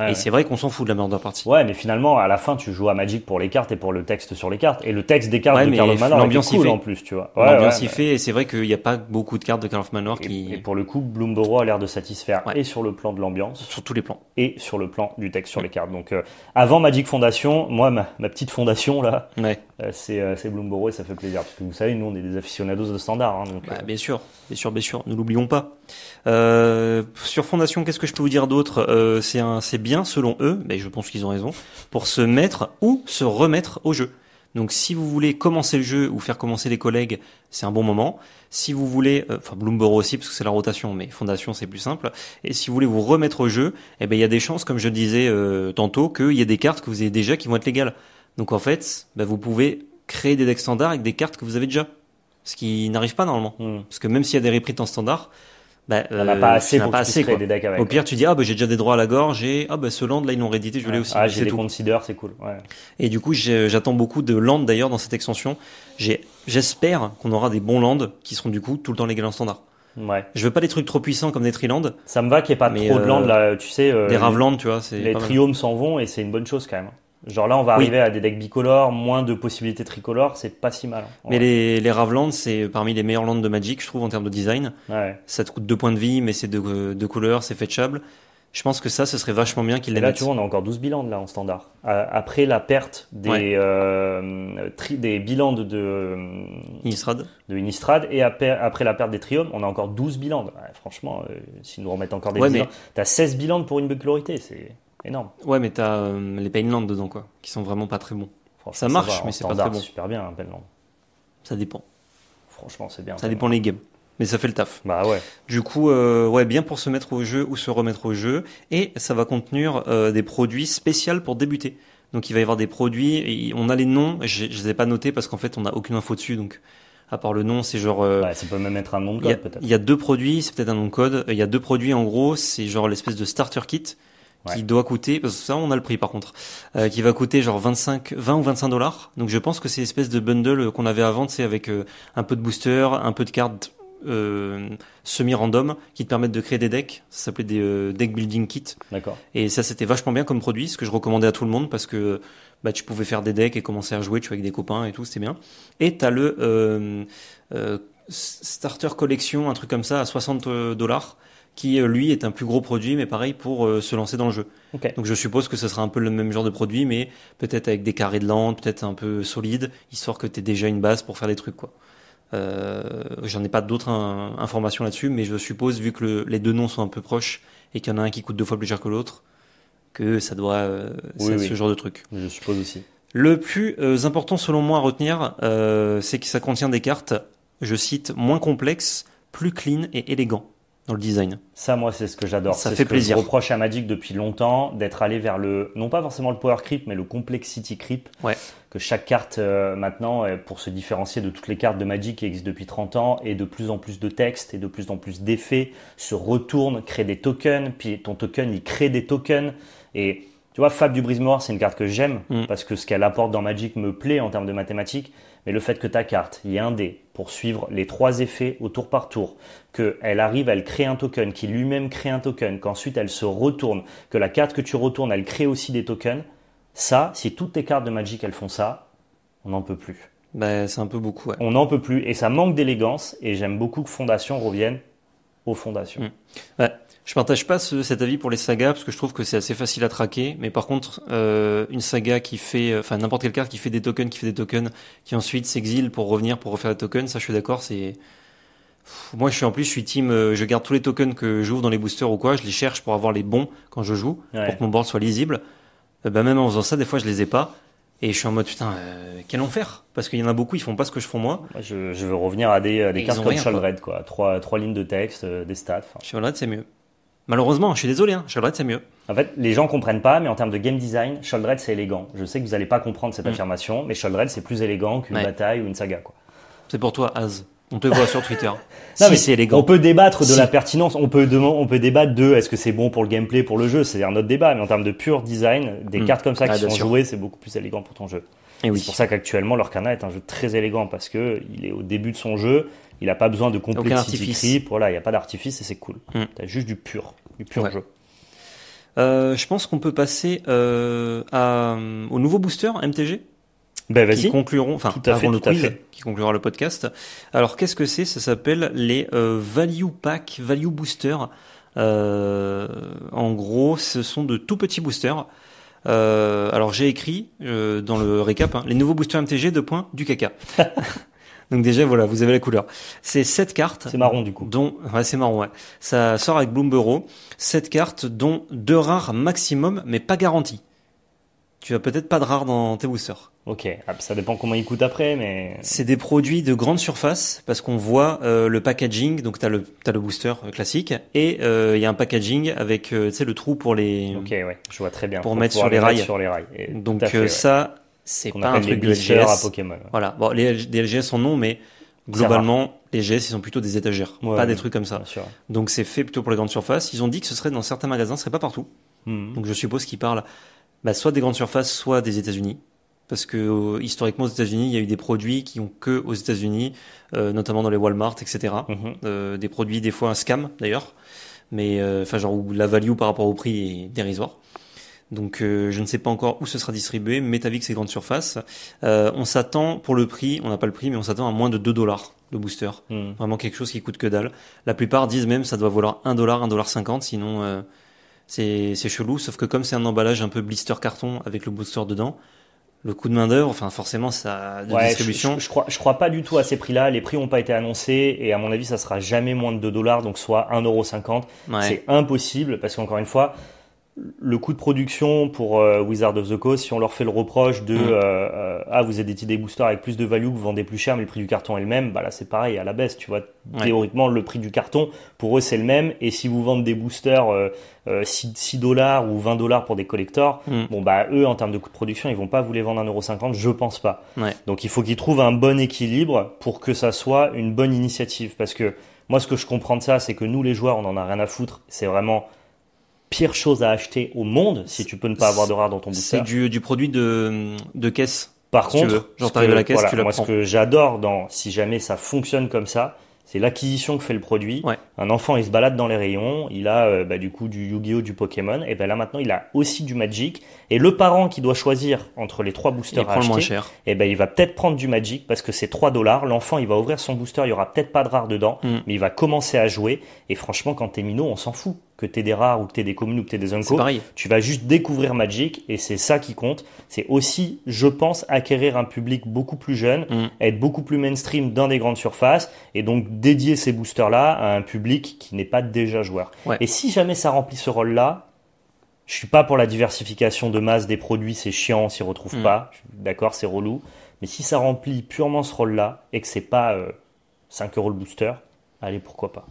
et c'est vrai qu'on s'en fout de la d'un partie Ouais, mais finalement, à la fin, tu joues à Magic pour les cartes et pour le texte sur les cartes. Et le texte des cartes de Carl of Manor est cool fait. en plus, tu vois. L'ambiance y fait, et c'est vrai qu'il n'y a pas beaucoup de cartes de Carl of Manor et, qui... Et pour le coup, Bloomborough a l'air de satisfaire et sur le plan de l'ambiance. Sur tous les plans. Et sur le plan du texte sur les cartes. Donc, euh, avant Magic Fondation, moi, ma, petite fondation, là, euh, c'est euh, Bloomborough et ça fait plaisir. Parce que vous savez, nous, on est des aficionados de standard. Hein, donc, bah, bien sûr, bien sûr, bien sûr. nous l'oublions pas. Euh, sur Fondation, qu'est-ce que je peux vous dire d'autre euh, C'est bien selon eux, mais je pense qu'ils ont raison, pour se mettre ou se remettre au jeu. Donc si vous voulez commencer le jeu ou faire commencer les collègues, c'est un bon moment. Si vous voulez, euh, enfin Bloomborough aussi parce que c'est la rotation, mais Fondation c'est plus simple. Et si vous voulez vous remettre au jeu, eh ben il y a des chances, comme je disais tantôt, qu'il y ait des cartes que vous avez déjà qui vont être légales. Donc en fait, ben, vous pouvez créer des decks standards avec des cartes que vous avez déjà, ce qui n'arrive pas normalement. Hmm. Parce que même s'il y a des reprises en standard, on ben, n'a euh, pas assez pour des avec. Au pire, tu dis ah ben j'ai déjà des droits à la gorge et ah ben ce land là ils l'ont réédité, je voulais aussi. Ah j'ai des c'est cool. Ouais. Et du coup, j'attends beaucoup de lands d'ailleurs dans cette extension. J'espère qu'on aura des bons lands qui seront du coup tout le temps légal en standard. Ouais. Je veux pas des trucs trop puissants comme des trilands. Ça me va qu'il n'y ait pas trop de euh, lands là, tu sais. Euh, des ravelands tu vois. Les triomes s'en vont et c'est une bonne chose quand même. Genre là, on va arriver à des decks bicolores, moins de possibilités tricolores, c'est pas si mal. Hein. Mais les, les c'est parmi les meilleurs lands de Magic, je trouve, en termes de design. Ça te coûte 2 points de vie, mais c'est de, couleur, c'est fetchable. Je pense que ça, ce serait vachement bien qu'il les Là, tu vois, on a encore 12 bilans là en standard. après la perte des, euh, des bilans de, de, Inistrad. de et après, la perte des Triomes, on a encore 12 bilans. franchement, si euh, s'ils nous remettent encore des bilans, t'as 16 bilans pour une bicolorité. C'est énorme. Ouais, mais t'as euh, les Painland dedans, quoi, qui sont vraiment pas très bons. Ça marche, mais c'est pas très bon. super bien, Painland. Ça dépend. Franchement, c'est bien. Ça dépend les games. Mais ça fait le taf. Bah ouais. Du coup, euh, ouais, bien pour se mettre au jeu ou se remettre au jeu. Et ça va contenir euh, des produits spéciaux pour débuter. Donc il va y avoir des produits, et on a les noms, je, les ai pas notés parce qu'en fait on n'a aucune info dessus, donc à part le nom, c'est genre... ouais, ça peut même être un nom de code peut-être. Il y a deux produits, c'est peut-être un nom de code, il y a deux produits en gros, c'est genre l'espèce de starter kit, qui doit coûter, parce que ça on a le prix par contre, euh, qui va coûter genre 25, 20 ou 25 dollars. Donc je pense que c'est l'espèce de bundle euh, qu'on avait avant, c'est avec euh, un peu de booster, un peu de cartes semi-random qui te permettent de créer des decks. Ça s'appelait des deck building kits. D'accord. Et ça, c'était vachement bien comme produit, ce que je recommandais à tout le monde parce que bah, tu pouvais faire des decks et commencer à jouer, tu avec des copains et tout, c'était bien. Et t'as le starter collection, un truc comme ça, à 60 dollars qui euh, lui est un plus gros produit, mais pareil pour euh, se lancer dans le jeu. Donc je suppose que ce sera un peu le même genre de produit, mais peut-être avec des carrés de lente, peut-être un peu solide, histoire que tu aies déjà une base pour faire des trucs. quoi. Euh, J'en ai pas d'autres informations là-dessus, mais je suppose, vu que les deux noms sont un peu proches et qu'il y en a un qui coûte deux fois plus cher que l'autre, que ça doit être euh, ce genre de truc. Je suppose aussi. Le plus important selon moi à retenir, c'est que ça contient des cartes, je cite, moins complexes, plus clean et élégant dans le design. Ça, moi, c'est ce que j'adore. Ça fait plaisir. Que je reproche à Magic depuis longtemps d'être allé vers le, non pas forcément le power creep, mais le complexity creep. Ouais. Que chaque carte euh, maintenant, euh, pour se différencier de toutes les cartes de Magic qui existent depuis 30 ans, et de plus en plus de textes et de plus en plus d'effets, se retourne, crée des tokens, puis ton token, il crée des tokens. Et tu vois, Fab du Brise c'est une carte que j'aime, mm. parce que ce qu'elle apporte dans Magic me plaît en termes de mathématiques mais le fait que ta carte y ait un dé pour suivre les trois effets au tour par tour, qu'elle arrive, elle crée un token, qui lui-même crée un token, qu'ensuite elle se retourne, que la carte que tu retournes, elle crée aussi des tokens, ça, si toutes tes cartes de Magic elles font ça, on n'en peut plus. Ben c'est un peu beaucoup. On n'en peut plus et ça manque d'élégance et j'aime beaucoup que Fondation revienne aux fondations. Mm. Ouais. Je partage pas cet avis pour les sagas parce que je trouve que c'est assez facile à traquer. Mais par contre, euh, une saga qui fait, euh, enfin n'importe quelle carte qui fait des tokens, qui fait des tokens, qui ensuite s'exile pour revenir pour refaire des tokens, ça je suis d'accord. C'est moi je suis en plus je suis team, euh, je garde tous les tokens que j'ouvre dans les boosters ou quoi, je les cherche pour avoir les bons quand je joue, pour que mon board soit lisible. Bah même en faisant ça, des fois je les ai pas. Et je suis en mode putain, euh, quel enfer Parce qu'il y en a beaucoup, ils font pas ce que je fais moi. Je, veux revenir à des, des cartes comme quoi. Trois, trois lignes de texte, des stats. c'est mieux. Malheureusement, je suis désolé, hein, c'est mieux. En fait, les gens comprennent pas, mais en termes de game design, Sheldred c'est élégant. Je sais que vous n'allez pas comprendre cette hmm. affirmation, mais Sheldred c'est plus élégant qu'une bataille ou une saga. quoi. C'est pour toi, Az. On te voit sur Twitter. si, c'est élégant. On peut débattre de la pertinence, on peut, on peut débattre de est-ce que c'est bon pour le gameplay, pour le jeu, c'est un autre débat, mais en termes de pur design, des hmm. cartes comme ça ah, qui sont jouées, c'est beaucoup plus élégant pour ton jeu. Et eh oui. C'est pour ça qu'actuellement, l'Orcana est un jeu très élégant parce que il est au début de son jeu, il n'a pas besoin de complexity Voilà, il n'y a pas d'artifice et c'est cool. Mm. as juste du pur, du pur jeu. Euh, je pense qu'on peut passer euh, à, euh, au nouveau booster MTG. Ben vas-y. Qui concluront, enfin, qui conclura le podcast. Alors, qu'est-ce que c'est Ça s'appelle les Value Pack, Value Booster. en gros, ce sont de tout petits boosters. alors, j'ai écrit dans le récap hein, les nouveaux boosters MTG de points du caca. Donc déjà voilà, vous avez la couleur. C'est sept cartes. C'est marron du coup. Dont ouais, c'est marron ouais. Ça sort avec Bloombero. Sept cartes dont deux rares maximum, mais pas garanties. Tu as peut-être pas de rares dans tes boosters. Ok, ah, ça dépend comment ils coûtent après, mais... C'est des produits de grande surface, parce qu'on voit euh, le packaging, donc tu le, as le booster euh, classique, et euh, il y a un packaging avec, tu sais, le trou pour les... Ok, ouais, je vois très bien. Pour, mettre sur les rails. Sur les rails. donc ça, c'est pas un truc de à Pokémon. Voilà. Bon, les LGS sont non, mais globalement, les GS, ils sont plutôt des étagères, pas des trucs comme ça. Donc c'est fait plutôt pour les grandes surfaces. Ils ont dit que ce serait dans certains magasins, ce serait pas partout. Hmm. Donc je suppose qu'ils parlent bah, soit des grandes surfaces, soit des États-Unis. Parce que historiquement aux États-Unis, il y a eu des produits qui ont que aux États-Unis, euh, notamment dans les Walmart, etc. Hmm. Euh, des produits des fois un scam d'ailleurs, mais euh, enfin genre où la value par rapport au prix est dérisoire. Donc euh, je ne sais pas encore où ce sera distribué, que c'est grande surface. Euh, on s'attend pour le prix, on n'a pas le prix, mais on s'attend à moins de 2 dollars le booster. Hmm. Vraiment quelque chose qui coûte que dalle. La plupart disent même ça doit valoir 1 dollar, 1 dollar 50, sinon euh, c'est chelou. Sauf que comme c'est un emballage un peu blister carton avec le booster dedans, le coût de main d'œuvre, enfin forcément ça de distribution. Je, crois, je crois pas du tout à ces prix-là. Les prix n'ont pas été annoncés et à mon avis ça sera jamais moins de 2 dollars, donc soit 1,50 euro. cinquante. C'est impossible parce qu'encore une fois le coût de production pour euh, Wizard of the Coast, si on leur fait le reproche de mm. euh, euh, ah vous êtes des boosters avec plus de value, vous vendez plus cher, mais le prix du carton est le même, bah là c'est pareil à la baisse, tu vois. Théoriquement le prix du carton pour eux c'est le même, et si vous vendez des boosters euh, 6 dollars ou 20 dollars pour des collectors, mm. bon bah eux en termes de coût de production ils vont pas vous les vendre 1,50€, je pense pas. Donc il faut qu'ils trouvent un bon équilibre pour que ça soit une bonne initiative, parce que moi ce que je comprends de ça c'est que nous les joueurs on en a rien à foutre, c'est vraiment pire chose à acheter au monde si tu peux ne pas avoir de rare dans ton booster. C'est du, produit de, de caisse. Par contre, la caisse, moi, ce que j'adore dans si jamais ça fonctionne comme ça, c'est l'acquisition que fait le produit. Un enfant, il se balade dans les rayons, il a euh, bah, du coup du Yu-Gi-Oh, du Pokémon, et ben là maintenant, il a aussi du Magic, et le parent qui doit choisir entre les trois boosters à acheter, moins cher. Eh ben, il va peut-être prendre du Magic parce que c'est 3 dollars. L'enfant, il va ouvrir son booster, il y aura peut-être pas de rare dedans, mm. mais il va commencer à jouer. Et franchement, quand t'es minot, on s'en fout que t'es des rares ou que t'es des communes ou que t'es des uncos. Tu vas juste découvrir Magic et c'est ça qui compte. C'est aussi, je pense, acquérir un public beaucoup plus jeune, mm. être beaucoup plus mainstream dans des grandes surfaces et donc dédier ces boosters-là à un public qui n'est pas déjà joueur. Et si jamais ça remplit ce rôle-là, je suis pas pour la diversification de masse des produits, c'est chiant, on s'y retrouve mm. pas. D'accord, c'est relou. Mais si ça remplit purement ce rôle-là et que c'est pas 5 euh, euros le booster, allez, pourquoi pas.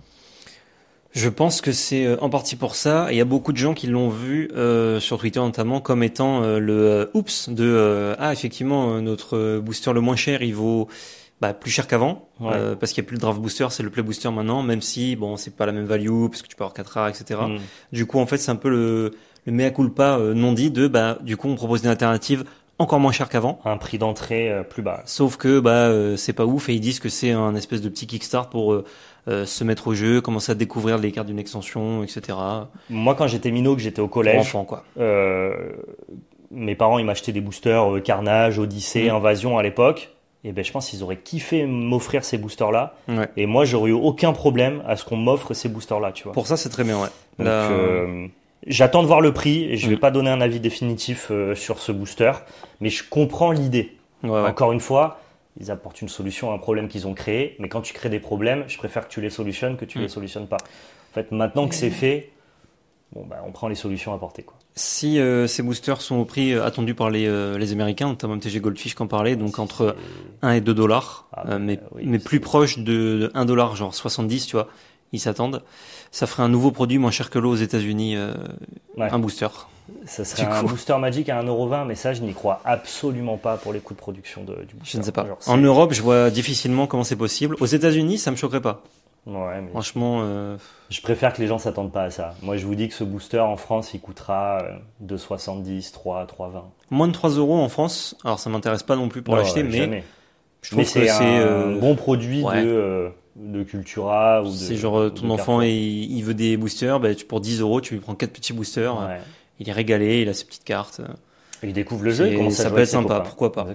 Je pense que c'est euh, en partie pour ça. Il y a beaucoup de gens qui l'ont vu euh, sur Twitter notamment comme étant le oups de ah effectivement notre booster le moins cher il vaut bah, plus cher qu'avant parce qu'il n'y a plus le draft booster, c'est le play booster maintenant, même si bon c'est pas la même value parce que tu peux avoir 4 rares, etc. Du coup en fait c'est un peu le mais à mea pas, euh, non dit de bah du coup on propose une alternative encore moins chère qu'avant. Un prix d'entrée euh, plus bas. Sauf que bah euh, c'est pas ouf et ils disent que c'est un espèce de petit kickstart pour se mettre au jeu, commencer à découvrir les cartes d'une extension, etc. Moi quand j'étais minot, que j'étais au collège, mes parents ils m'achetaient des boosters Carnage, Odyssée, mm. Invasion à l'époque. Et ben je pense qu'ils auraient kiffé m'offrir ces boosters là. Et moi j'aurais eu aucun problème à ce qu'on m'offre ces boosters là, tu vois. Pour ça c'est très bien, ouais. J'attends de voir le prix et je ne vais mm. pas donner un avis définitif euh, sur ce booster, mais je comprends l'idée. Encore une fois, ils apportent une solution à un problème qu'ils ont créé, mais quand tu crées des problèmes, je préfère que tu les solutionnes que tu ne mm. les solutionnes pas. En fait, maintenant que c'est fait, bah, on prend les solutions apportées. Si euh, ces boosters sont au prix euh, attendu par les, les Américains, notamment TG Goldfish qui en parlait, donc entre 1 et 2 dollars, ah, mais, bah, plus proche de, de 1 dollar, genre 70, tu vois ils s'attendent. Ça ferait un nouveau produit moins cher que l'eau aux États-Unis, euh, un booster. Ça serait un booster magique à 1,20€, mais ça, je n'y crois absolument pas pour les coûts de production de, du booster. Je ne sais pas. en Europe, je vois difficilement comment c'est possible. Aux États-Unis, ça me choquerait pas. Ouais, mais Franchement. Euh, je préfère que les gens s'attendent pas à ça. Moi, je vous dis que ce booster en France, il coûtera 2,70, 3, 3,20. Moins de 3 euros en France. Alors, ça m'intéresse pas non plus pour l'acheter, euh, mais. Je trouve que c'est un bon produit de de Cultura ou de. C'est genre euh, ton enfant et il veut des boosters, bah, tu, pour 10 euros tu lui prends 4 petits boosters, euh, il est régalé, il a ses petites cartes. Il découvre le jeu, et commence ça, peut être sympa, pourquoi pas.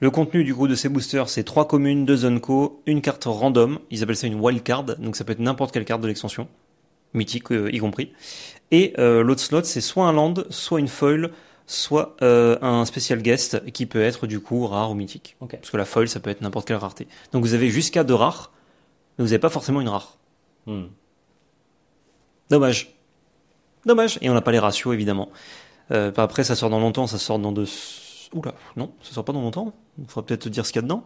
Le contenu du coup de ces boosters, c'est trois communes, deux zones co, une carte random, ils appellent ça une wild card donc ça peut être n'importe quelle carte de l'extension, mythique euh, y compris. Et l'autre slot, c'est soit un land, soit une foil, soit un spécial guest qui peut être du coup rare ou mythique. Parce que la foil, ça peut être n'importe quelle rareté. Donc vous avez jusqu'à deux rares mais vous n'avez pas forcément une rare. Hmm. Dommage. Dommage. Et on n'a pas les ratios, évidemment. Euh, bah, après, ça sort dans longtemps, ça sort dans deux. Oula, non, ça sort pas dans longtemps. On faudra peut-être dire ce qu'il y a dedans.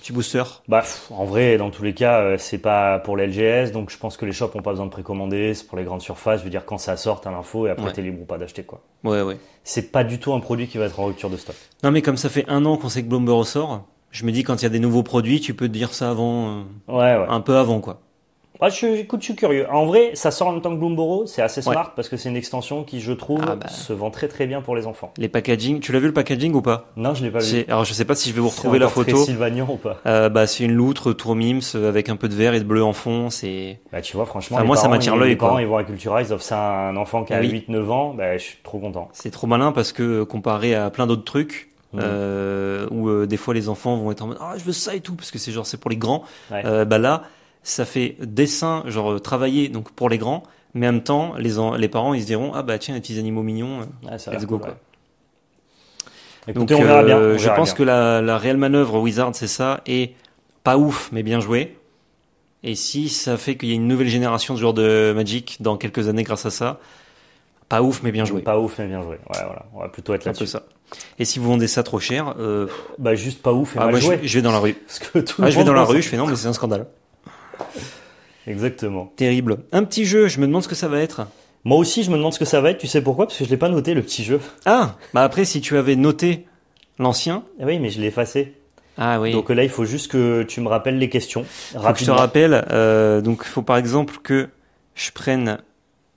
Petit booster. Bah, en vrai, dans tous les cas, euh, c'est pas pour l'LGS. donc je pense que les shops n'ont pas besoin de précommander. C'est pour les grandes surfaces. Je veux dire, quand ça sort, t'as l'info et après, t'es libre ou pas d'acheter, quoi. Ouais, ouais. C'est pas du tout un produit qui va être en rupture de stock. Non, mais comme ça fait un an qu'on sait que Bloomberg sort, je me dis, quand il y a des nouveaux produits, tu peux te dire ça avant. Euh, ouais, ouais. Un peu avant, quoi. Bah, je, écoute, je suis curieux. En vrai, ça sort en même temps que Bloomboro, c'est assez smart parce que c'est une extension qui, je trouve, ah, bah. se vend très très bien pour les enfants. Les packaging, tu l'as vu le packaging ou pas Non, je l'ai pas vu. Alors, je sais pas si je vais vous retrouver la photo. C'est ou pas euh, Bah, c'est une loutre tour euh, avec un peu de vert et de bleu en fond. C'est. Bah, tu vois, franchement, enfin, moi ça m'attire l'œil. Les quoi. parents, ils vont à Ils offrent ça à un enfant qui a 8-9 ans. Bah, je suis trop content. C'est trop malin parce que comparé à plein d'autres trucs, euh, où euh, des fois les enfants vont être en mode ah je veux ça et tout parce que c'est genre c'est pour les grands euh, bah là ça fait dessin genre euh, travailler donc pour les grands mais en même temps les les parents ils se diront ah bah tiens les petits animaux mignons euh, let's go quoi donc on verra bien, je pense que la, la réelle manœuvre Wizard c'est ça et pas ouf mais bien joué et si ça fait qu'il y a une nouvelle génération de joueurs de Magic dans quelques années grâce à ça pas ouf mais bien joué pas ouf mais bien joué ouais voilà on va plutôt être là-dessus ça et si vous vendez ça trop cher, euh, bah juste pas ouf. Et ah, Je, vais dans la rue. Parce que tout ah, je vais dans la rue, je fais non, mais c'est un scandale. Exactement. Terrible. Un petit jeu, je me demande ce que ça va être. Moi aussi, je me demande ce que ça va être. Tu sais pourquoi Parce que je l'ai pas noté le petit jeu. Ah, bah après, si tu avais noté l'ancien. Eh oui, mais je l'ai effacé. Ah oui. Donc euh, là, il faut juste que tu me rappelles les questions. Faut que je te rappelle. Euh, donc, il faut par exemple que je prenne.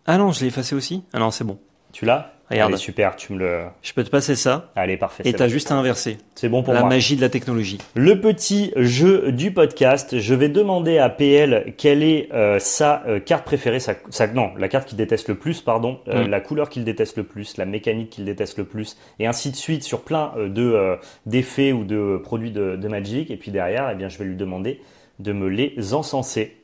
Ah non, je l'ai effacé aussi. Ah non, c'est bon. Tu l'as Regarde. super, tu me le. Je peux te passer ça. Allez, parfait. Et t'as as juste à inverser. C'est bon pour la moi. La magie de la technologie. Le petit jeu du podcast. Je vais demander à PL quelle est euh, sa euh, carte préférée, sa, non, la carte qu'il déteste le plus, pardon, euh, mm. la couleur qu'il déteste le plus, la mécanique qu'il déteste le plus, et ainsi de suite sur plein de d'effets ou de produits de, Magic. Et puis derrière, eh bien, je vais lui demander de me les encenser.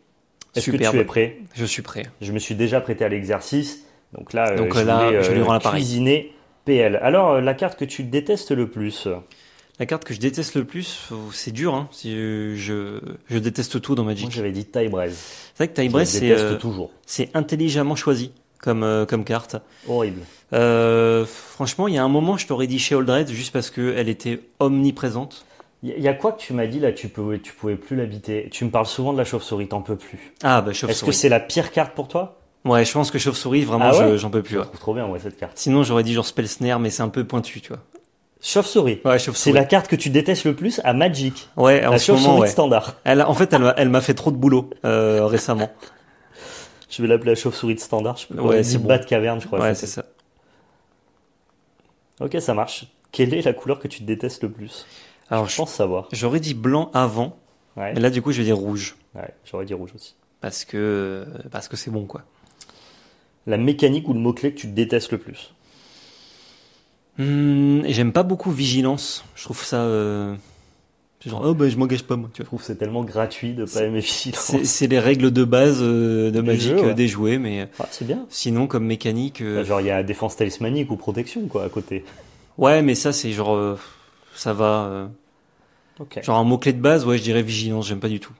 Est-ce que tu es prêt Je suis prêt. Je me suis déjà prêté à l'exercice. Donc là, euh, je, euh, là, voulais, je lui rends euh, cuisiner PL. Alors, la carte que tu détestes le plus la carte que je déteste le plus, oh, c'est dur. Hein. Je, je, déteste tout dans Magic. Moi, j'avais dit Tybrez. C'est vrai que Tybrez, c'est intelligemment choisi comme comme carte. Horrible. franchement, il y a un moment, je t'aurais dit chez Oldred juste parce qu'elle était omniprésente. Il y a quoi que tu m'as dit là Tu pouvais, tu pouvais plus l'habiter. Tu me parles souvent de la chauve-souris, t'en peux plus. Ah bah chauve-souris. Est-ce que c'est la pire carte pour toi Ouais, je pense que chauve-souris, vraiment, ah j'en peux plus. trop bien, cette carte. Sinon, j'aurais dit genre Spell Snare mais c'est un peu pointu, tu vois. Chauve-souris. Ouais, chauve C'est la carte que tu détestes le plus à Magic. Ouais, en la ce moment, standard. Elle, en fait, elle, m'a fait trop de boulot euh, récemment. Je vais l'appeler la chauve-souris de standard. Je ouais, c'est bas de caverne, je crois. Ouais, c'est ça. Ok, ça marche. Quelle est la couleur que tu détestes le plus Alors, je, pense savoir. J'aurais dit blanc avant, ouais. mais là, du coup, je vais dire rouge. Ouais, j'aurais dit rouge aussi. Parce que parce que c'est bon, quoi la mécanique ou le mot-clé que tu détestes le plus hmm, et J'aime pas beaucoup vigilance. Je trouve ça. Euh, genre, oh bah, je m'engage pas moi. Tu Je trouve c'est tellement gratuit de pas aimer vigilance. C'est les règles de base euh, de magie euh, des jouets, mais. Ah, c'est bien. Sinon, comme mécanique. Bah, genre, il y a défense talismanique ou protection, quoi, à côté. Ouais, mais ça, c'est genre. ça va. Genre, un mot-clé de base, ouais, je dirais vigilance, j'aime pas du tout.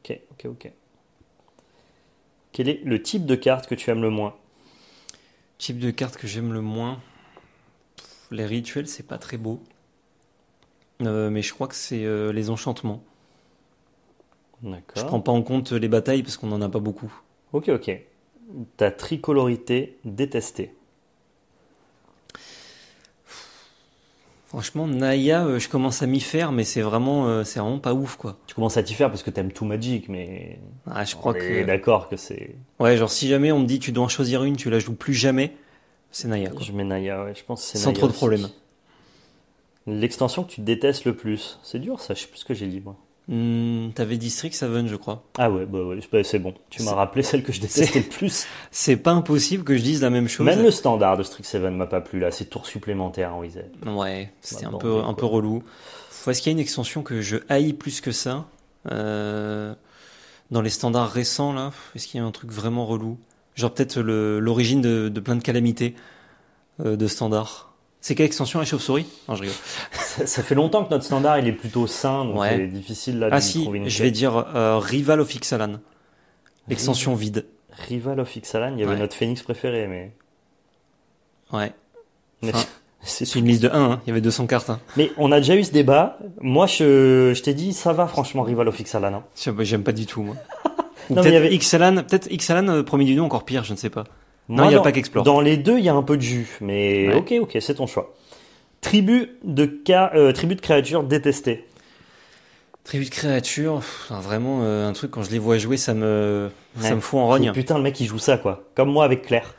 Ok, ok, ok. Quel est le type de carte que tu aimes le moins Type de carte que j'aime le moins Les rituels, c'est pas très beau. Euh, mais je crois que c'est euh, les enchantements. D'accord. Je prends pas en compte les batailles parce qu'on en a pas beaucoup. Ok, ok. Ta tricolorité détestée Franchement, Naya, euh, je commence à m'y faire, mais c'est vraiment, euh, c'est vraiment pas ouf, quoi. Tu commences à t'y faire parce que t'aimes tout Magic, mais. Ah, je crois est que. d'accord que c'est. Ouais, genre si jamais on me dit tu dois en choisir une, tu la joues plus jamais, c'est Naya, quoi. Je mets Naya, ouais, je pense c'est Sans trop de problèmes. L'extension que tu détestes le plus, c'est dur, ça, je sais plus ce que j'ai dit, Hmm, t'avais dit Seven, je crois. Ah ouais, bah bah, c'est bon. Tu m'as rappelé celle que je détestais le plus. C'est pas impossible que je dise la même chose. Même le standard de 7 m'a pas plu là. C'est tour supplémentaire en Wizard. Ouais, c'était bah, un, peu, un peu relou. Est-ce qu'il y a une extension que je haïs plus que ça euh, Dans les standards récents là, est-ce qu'il y a un truc vraiment relou Genre peut-être l'origine de, plein de calamités euh, de standards. C'est quelle extension Un chauve souris Non, je rigole. ça, fait longtemps que notre standard il est plutôt sain, donc c'est difficile là ah, de ah, si, Je vais dire euh, Rival of Ixalan. l'extension vide. Rival of Ixalan, il y avait notre phoenix préféré, mais. Ouais. c'est une liste de 1, hein. il y avait 200 cartes. Hein. Mais on a déjà eu ce débat. Moi, je, je t'ai dit, ça va franchement, Rival of Ixalan. Hein. Bah, j'aime pas du tout, moi. peut-être avait... Ixalan, peut-être Ixalan, euh, premier du nom, encore pire, je ne sais pas. Non, il n'y a pas qu'explore. Dans les deux, il y a un peu de jus, mais ok, ok, c'est ton choix. Tribu de, euh, créatures détestées. Tribu de créatures, vraiment euh, un truc quand je les vois jouer, ça me, me fout en rogne. Putain, le mec il joue ça quoi, comme moi avec Claire.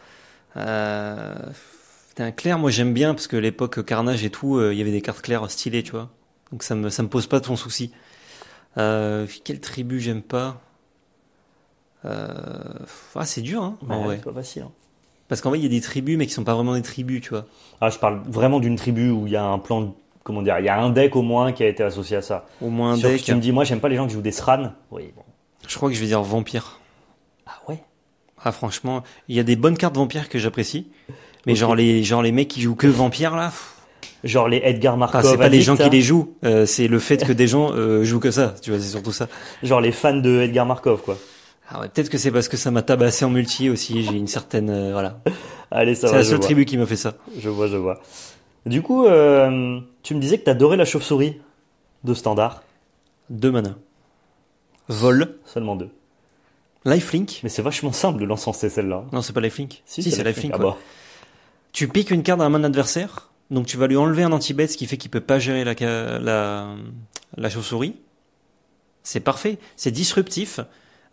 Euh, Claire, moi j'aime bien parce que l'époque Carnage et tout, il y avait des cartes Claire stylées, tu vois. Donc ça me, ça me pose pas de ton souci. quelle tribu j'aime pas ah, c'est dur, hein. pas facile. Hein. Parce qu'en vrai, il y a des tribus, mais qui sont pas vraiment des tribus, tu vois. Ah, je parle vraiment d'une tribu où il y a un plan, comment dire, il y a un deck au moins qui a été associé à ça. Au moins un deck. tu me dis, moi, j'aime pas les gens qui jouent des SRAN. Oui, Je crois que je vais dire vampire. Ah ouais. Ah franchement, il y a des bonnes cartes vampires que j'apprécie, mais genre les genre les mecs qui jouent que vampire là. Genre les Edgar ah, Markov. Ah, c'est pas des les gens qui les jouent, euh, c'est le fait que des gens euh, jouent que ça. Tu vois, c'est surtout ça. Genre les fans de Edgar Markov quoi. Ah peut-être que c'est parce que ça m'a tabassé en multi aussi, j'ai une certaine euh, voilà. Allez, ça C'est la seule tribu qui m'a fait ça. Je vois, je vois. Du coup, euh, tu me disais que t'adorais la chauve-souris de standard. Deux mana. Vol. Seulement deux. Lifelink. Mais c'est vachement simple de l'encenser celle-là. Non, c'est pas Lifelink. Si, si c'est Lifelink. Ah tu piques une carte à main main adversaire, donc tu vas lui enlever un anti bête ce qui fait qu'il peut pas gérer la, la, la chauve-souris. C'est parfait, c'est disruptif.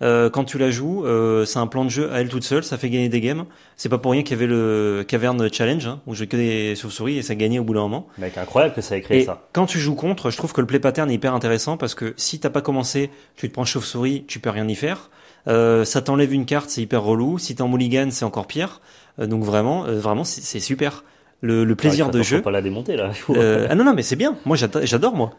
Euh, quand tu la joues, euh, c'est un plan de jeu à elle toute seule, ça fait gagner des games. C'est pas pour rien qu'il y avait le Cavern Challenge, hein, où je que des chauves-souris et ça gagnait au bout d'un moment. Mec, incroyable que ça ait créé et ça. Quand tu joues contre, je trouve que le play pattern est hyper intéressant parce que si t'as pas commencé, tu te prends chauve-souris, tu peux rien y faire. Euh, ça t'enlève une carte, c'est hyper relou. Si t'es en mulligan, c'est encore pire. Euh, donc vraiment, euh, vraiment, c'est super. Le, ah, plaisir de jeu. Pas la démonter là. Euh, ah non non, mais c'est bien. Moi j'adore moi.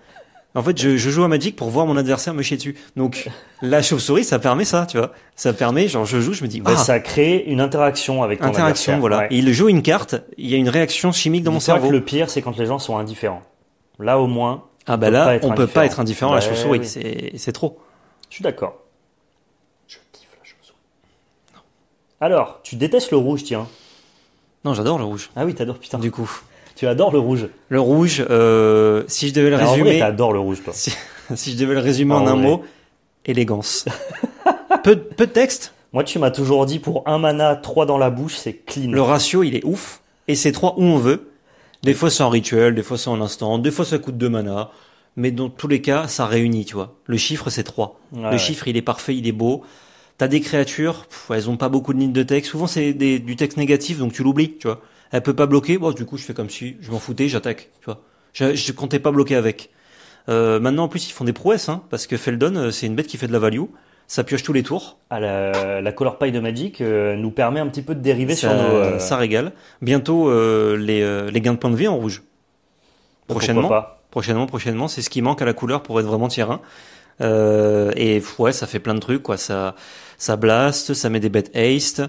En fait, je, joue à Magic pour voir mon adversaire me chier dessus. Donc, la chauve-souris, ça permet ça, tu vois. Ça permet, genre, je joue, je me dis, ah. ça crée une interaction avec ton interaction, voilà. il joue une carte, il y a une réaction chimique dans mon cerveau. le pire, c'est quand les gens sont indifférents. Là, au moins. Ah bah là, on peut pas être indifférent à la bah chauve-souris. C'est trop. Je suis d'accord. Je kiffe la chauve-souris. Alors, tu détestes le rouge, tiens. Non, j'adore le rouge. Ah oui, t'adores, putain. Du coup. Tu adores le rouge. Le rouge, euh, si je devais le résumer. tu adores le rouge, toi. Si, je devais le résumer en, un mot, élégance. peu, de texte. Moi, tu m'as toujours dit pour un mana, trois dans la bouche, c'est clean. Le ratio, il est ouf. Et c'est trois où on veut. Des fois, c'est en rituel, des fois, c'est en instant, des fois, ça coûte deux mana. Mais dans tous les cas, ça réunit, tu vois. Le chiffre, c'est trois. le chiffre, il est parfait, il est beau. T'as des créatures, elles ont pas beaucoup de lignes de texte. Souvent, c'est du texte négatif, donc tu l'oublies, tu vois. Elle peut pas bloquer. Bon, du coup, je fais comme si je m'en foutais, j'attaque. Tu vois. Je, je, comptais pas bloquer avec. Euh, maintenant, en plus, ils font des prouesses, hein, parce que Feldon, euh, c'est une bête qui fait de la value. Ça pioche tous les tours. Ah, la, la color pie de Magic euh, nous permet un petit peu de dériver sur nos. Ça régale. Bientôt, les, gains de points de vie en rouge. Prochainement. Prochainement, prochainement, c'est ce qui manque à la couleur pour être vraiment tier et ouais, ça fait plein de trucs, quoi. Ça, ça blast, ça met des bêtes haste.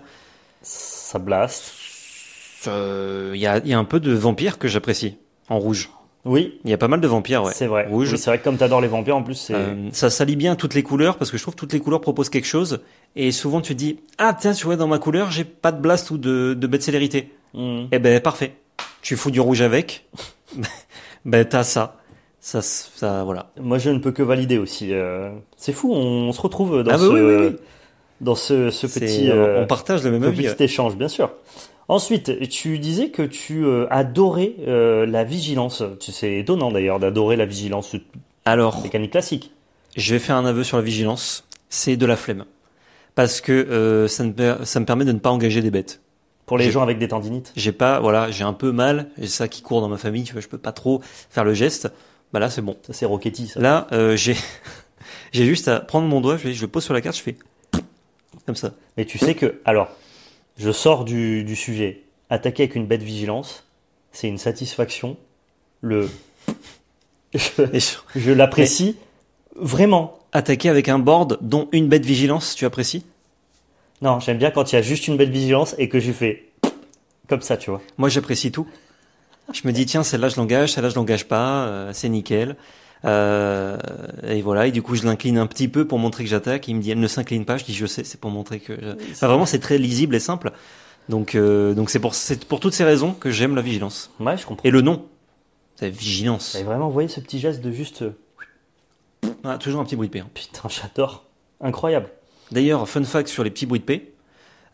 Ça blast. Euh, il y a, un peu de vampires que j'apprécie en rouge. Oui, il y a pas mal de vampires, ouais. C'est vrai. Oui, c'est vrai que comme t'adores les vampires, en plus, c'est. Euh, ça salit bien toutes les couleurs parce que je trouve que toutes les couleurs proposent quelque chose et souvent tu dis ah tiens tu vois dans ma couleur j'ai pas de blast ou de de bête célérité. Et mmh. Eh ben parfait. Tu fous du rouge avec. ben t'as ça. Ça, ça, voilà. Moi, je ne peux que valider aussi. Euh, c'est fou, on, se retrouve dans ah, bah ce, dans ce, petit, on partage le même petit échange, bien sûr. Ensuite, tu disais que tu euh, adorais euh, la vigilance. C'est étonnant d'ailleurs d'adorer la vigilance. Alors, mécanique classique. Je vais faire un aveu sur la vigilance. C'est de la flemme. Parce que euh, ça, me, permet de ne pas engager des bêtes. Pour les gens avec des tendinites J'ai pas, voilà, j'ai un peu mal, et ça qui court dans ma famille, tu vois, je peux pas trop faire le geste. Bah là, c'est bon. Ça, c'est Rocketty, ça. Là, j'ai j'ai juste à prendre mon doigt, je, je le pose sur la carte, je fais comme ça. Mais tu sais que, alors, je sors du, du sujet. Attaquer avec une bête vigilance, c'est une satisfaction. Le. je, l'apprécie vraiment. Attaquer avec un board dont une bête vigilance, tu apprécies Non, j'aime bien quand il y a juste une bête vigilance et que je fais comme ça, tu vois. Moi, j'apprécie tout. Je me dis, tiens, celle-là, je l'engage, celle-là, je l'engage pas, euh, c'est nickel. Euh, et voilà, et du coup je l'incline un petit peu pour montrer que j'attaque. Il me dit elle ne s'incline pas, je dis je sais, c'est pour montrer que... vraiment c'est très lisible et simple. Donc euh, donc c'est pour, pour toutes ces raisons que j'aime la vigilance. Ouais, je comprends. Et le nom, c'est vigilance. Et vraiment, vous voyez ce petit geste de juste... Euh, ah, toujours un petit bruit de paix. Hein. Putain, j'adore. Incroyable. D'ailleurs, fun fact sur les petits bruits de paix.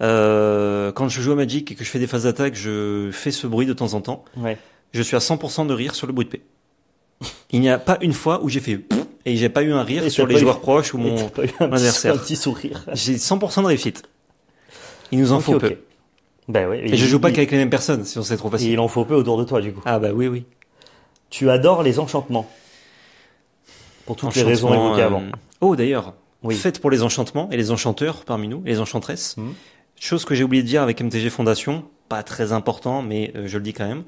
Euh, quand je joue à Magic et que je fais des phases d'attaque, je fais ce bruit de temps en temps. Ouais. Je suis à 100% de rire sur le bruit de paix il n'y a pas une fois où j'ai fait et j'ai pas eu un rire sur les joueurs proches ou mon adversaire. sourire. J'ai 100% de réussite. Il nous en faut peu. Ben oui, et je joue pas qu'avec les mêmes personnes, sinon c'est trop facile. il en faut peu autour de toi, du coup. Ah bah oui, oui. Tu adores les enchantements. Pour toutes les raisons évoquées avant. Euh, oh, d'ailleurs, oui. faites pour les enchantements et les enchanteurs parmi nous, les enchantresses. Hmm. Chose que j'ai oublié de dire avec MTG Fondation, pas très important, mais euh, je le dis quand même.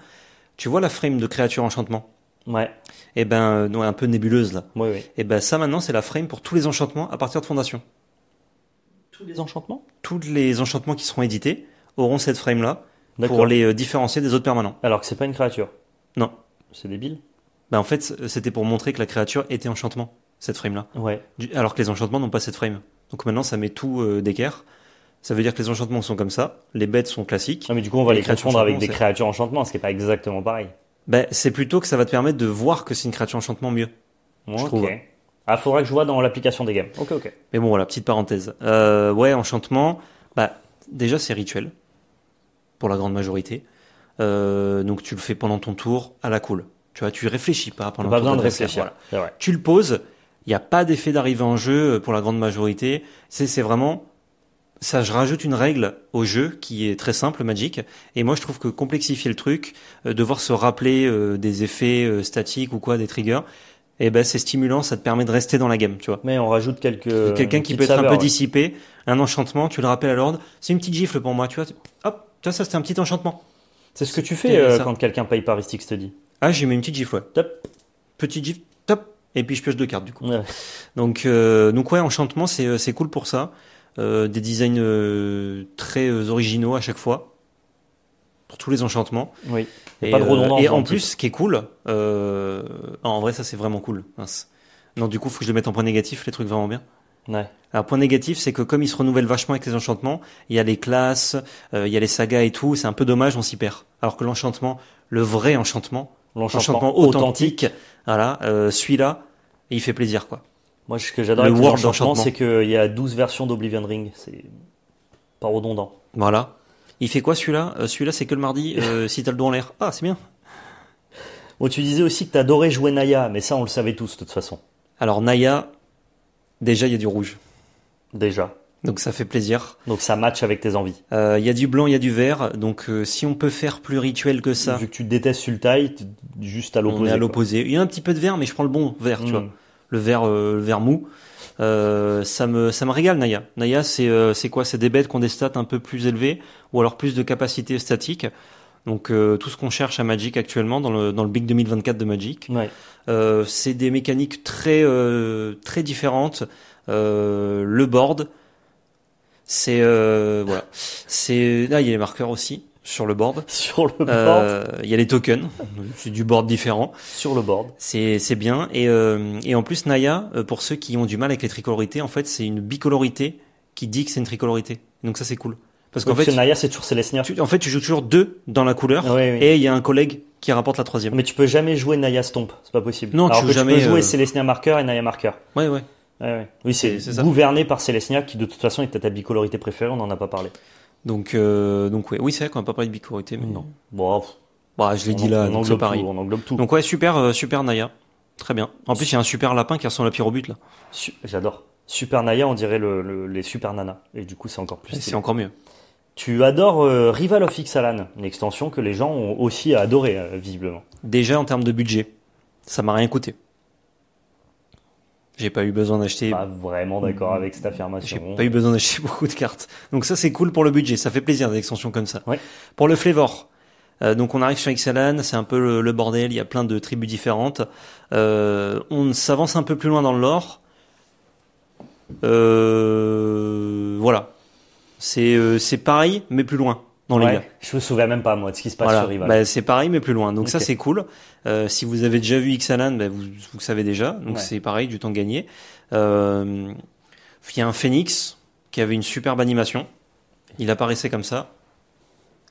Tu vois la frame de créature enchantement Ouais. Et eh ben, euh, non, un peu nébuleuse là. Ouais, Et eh ben, ça maintenant, c'est la frame pour tous les enchantements à partir de Fondation. Tous les enchantements Tous les enchantements qui seront édités auront cette frame là pour les euh, différencier des autres permanents. Alors que c'est pas une créature Non. C'est débile Bah, en fait, euh, c'était pour montrer que la créature était enchantement, cette frame là. Ouais. Alors que les enchantements n'ont pas cette frame. Donc maintenant, ça met tout d'équerre. Ça veut dire que les enchantements sont comme ça, les bêtes sont classiques. Ah, mais du coup, on va les, confondre avec des créatures enchantements, ce qui n'est pas exactement pareil ben, c'est plutôt que ça va te permettre de voir que c'est une créature enchantement mieux. Ok. Je trouve. Ah, faudra que je vois dans l'application des games. Ok, ok. Mais bon, voilà, petite parenthèse. Euh, ouais, enchantement, bah, déjà, c'est rituel. Pour la grande majorité. Euh, donc, tu le fais pendant ton tour à la cool. Tu vois, tu réfléchis pas pendant pas besoin de réfléchir. Tu le poses. Il n'y a pas d'effet d'arrivée en jeu euh, pour la grande majorité. C'est vraiment, ça, je rajoute une règle au jeu qui est très simple, magique Et moi, je trouve que complexifier le truc, euh, devoir se rappeler euh, des effets euh, statiques ou quoi, des triggers, eh ben c'est stimulant, ça te permet de rester dans la game, tu vois. Mais on rajoute quelques quelqu'un qui peut être un peu dissipé, un enchantement, tu le rappelles à l'ordre, c'est une petite gifle pour moi, tu vois. Hop, toi ça c'était un petit enchantement. C'est ce que tu fais quand quelqu'un paye par Ristix te dit. Ah, j'ai mis une petite gifle, ouais. Top. Petite gifle, top. Et puis je pioche deux cartes du coup. Donc donc ouais, enchantement c'est c'est cool pour ça. Euh, des designs euh, très euh, originaux à chaque fois pour tous les enchantements. Oui. Et, en plus, ce qui est cool, en vrai, ça c'est vraiment cool. Non, du coup, faut que je le mette en point négatif, les trucs vraiment bien. Ouais. point négatif, c'est que comme il se renouvelle vachement avec les enchantements, il y a les classes, il y a les sagas et tout, c'est un peu dommage, on s'y perd. Alors que l'enchantement, le vrai enchantement, l'enchantement authentique, voilà, euh, celui-là, il fait plaisir, quoi. Moi, ce que j'adore avec World d'enchantement, c'est qu'il y a 12 versions d'Oblivion Ring. C'est pas redondant. Voilà. Il fait quoi celui-là euh, Celui-là, c'est que le mardi, euh, si t'as le dos en l'air. Ah, c'est bien. Bon, tu disais aussi que t'adorais jouer Naya, mais ça, on le savait tous, de toute façon. Alors, Naya, déjà, il y a du rouge. Déjà. Donc, ça fait plaisir. Donc, ça match avec tes envies. Euh, il y a du blanc, il y a du vert. Donc, si on peut faire plus rituel que ça. Vu que tu détestes Sultai, juste à l'opposé. On est à l'opposé. Il y a un petit peu de vert, mais je prends le bon vert, tu hmm. vois le verre, euh, le mou. Euh, ça me ça me régale Naya. Naya c'est euh, c'est quoi C'est des bêtes qui ont des stats un peu plus élevées ou alors plus de capacité statique. Donc tout ce qu'on cherche à Magic actuellement dans le dans le big 2024 de Magic. c'est des mécaniques très très différentes. le board, c'est voilà. C'est là il y a les marqueurs aussi sur le board. Sur le euh, board. Il y a les tokens, c'est du board différent. Sur le board. C'est c'est bien et euh, et en plus Naya, euh, pour ceux qui ont du mal avec les tricolorités, en fait c'est une bicolorité qui dit que c'est une tricolorité. Donc ça c'est cool. Parce qu'en fait, Naya, c'est toujours Celestia. en fait, tu joues toujours deux dans la couleur, et il y a un collègue qui rapporte la troisième. Mais tu peux jamais jouer Naya Stomp, c'est pas possible. Non, tu, peux jamais, tu peux jouer euh... Marker et Naya Marker, Ouais, ouais. Oui, c'est gouverné par Celestia qui de toute façon est ta bicolorité préférée, on n'en a pas parlé. Donc, euh, donc oui, c'est vrai qu'on n'a pas parlé de bicorité, mais non. Bon, bah, je l'ai dit là, on donc c'est pareil. on englobe tout. Donc ouais, super, euh, super Naya. Très bien. En plus, il y a un super lapin qui ressemble à but là. J'adore. Super Naya, on dirait les Super nanas Et du coup, c'est encore plus. C'est encore mieux. Tu adores euh, Rival of Ixalan, une extension que les gens ont aussi adoré, visiblement. Déjà en termes de budget, ça m'a rien coûté. J'ai pas eu besoin d'acheter. vraiment d'accord avec cette affirmation. J'ai pas eu besoin d'acheter beaucoup de cartes. Donc ça c'est cool pour le budget, ça fait plaisir des extensions comme ça. Ouais. Pour le flavor. Euh, donc on arrive sur Xalan, c'est un peu le, bordel, il y a plein de tribus différentes. Euh, on s'avance un peu plus loin dans le lore. Euh, voilà. C'est euh, pareil, mais plus loin dans Je me souviens même pas moi de ce qui se passe sur Rival. Bah, c'est pareil mais plus loin. Donc ça c'est cool. Euh, si vous avez déjà vu x bah, vous, le savez déjà. Donc c'est pareil du temps gagné. Euh, il y a un Phoenix qui avait une superbe animation. Il apparaissait comme ça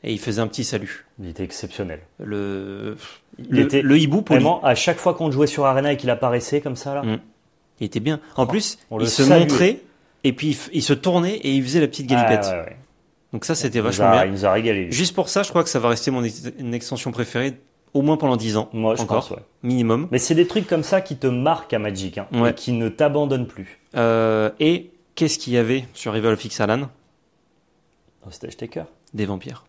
et il faisait un petit salut. Il était exceptionnel. Le il était le hibou poli. Vraiment à chaque fois qu'on jouait sur Arena et qu'il apparaissait comme ça là. Mm. Il était bien. En plus, il se montrait et puis il, se tournait et il faisait la petite galipette. Ah, ouais, donc ça, c'était vachement bien. Il nous a régalé. Juste pour ça, je crois que ça va rester mon extension préférée au moins pendant 10 ans. Moi, encore, pense, Minimum. Mais c'est des trucs comme ça qui te marquent à Magic hein, qui ne t'abandonnent plus. Euh, et qu'est-ce qu'il y avait sur Rival of Ixalan stage oh, Taker. Des vampires.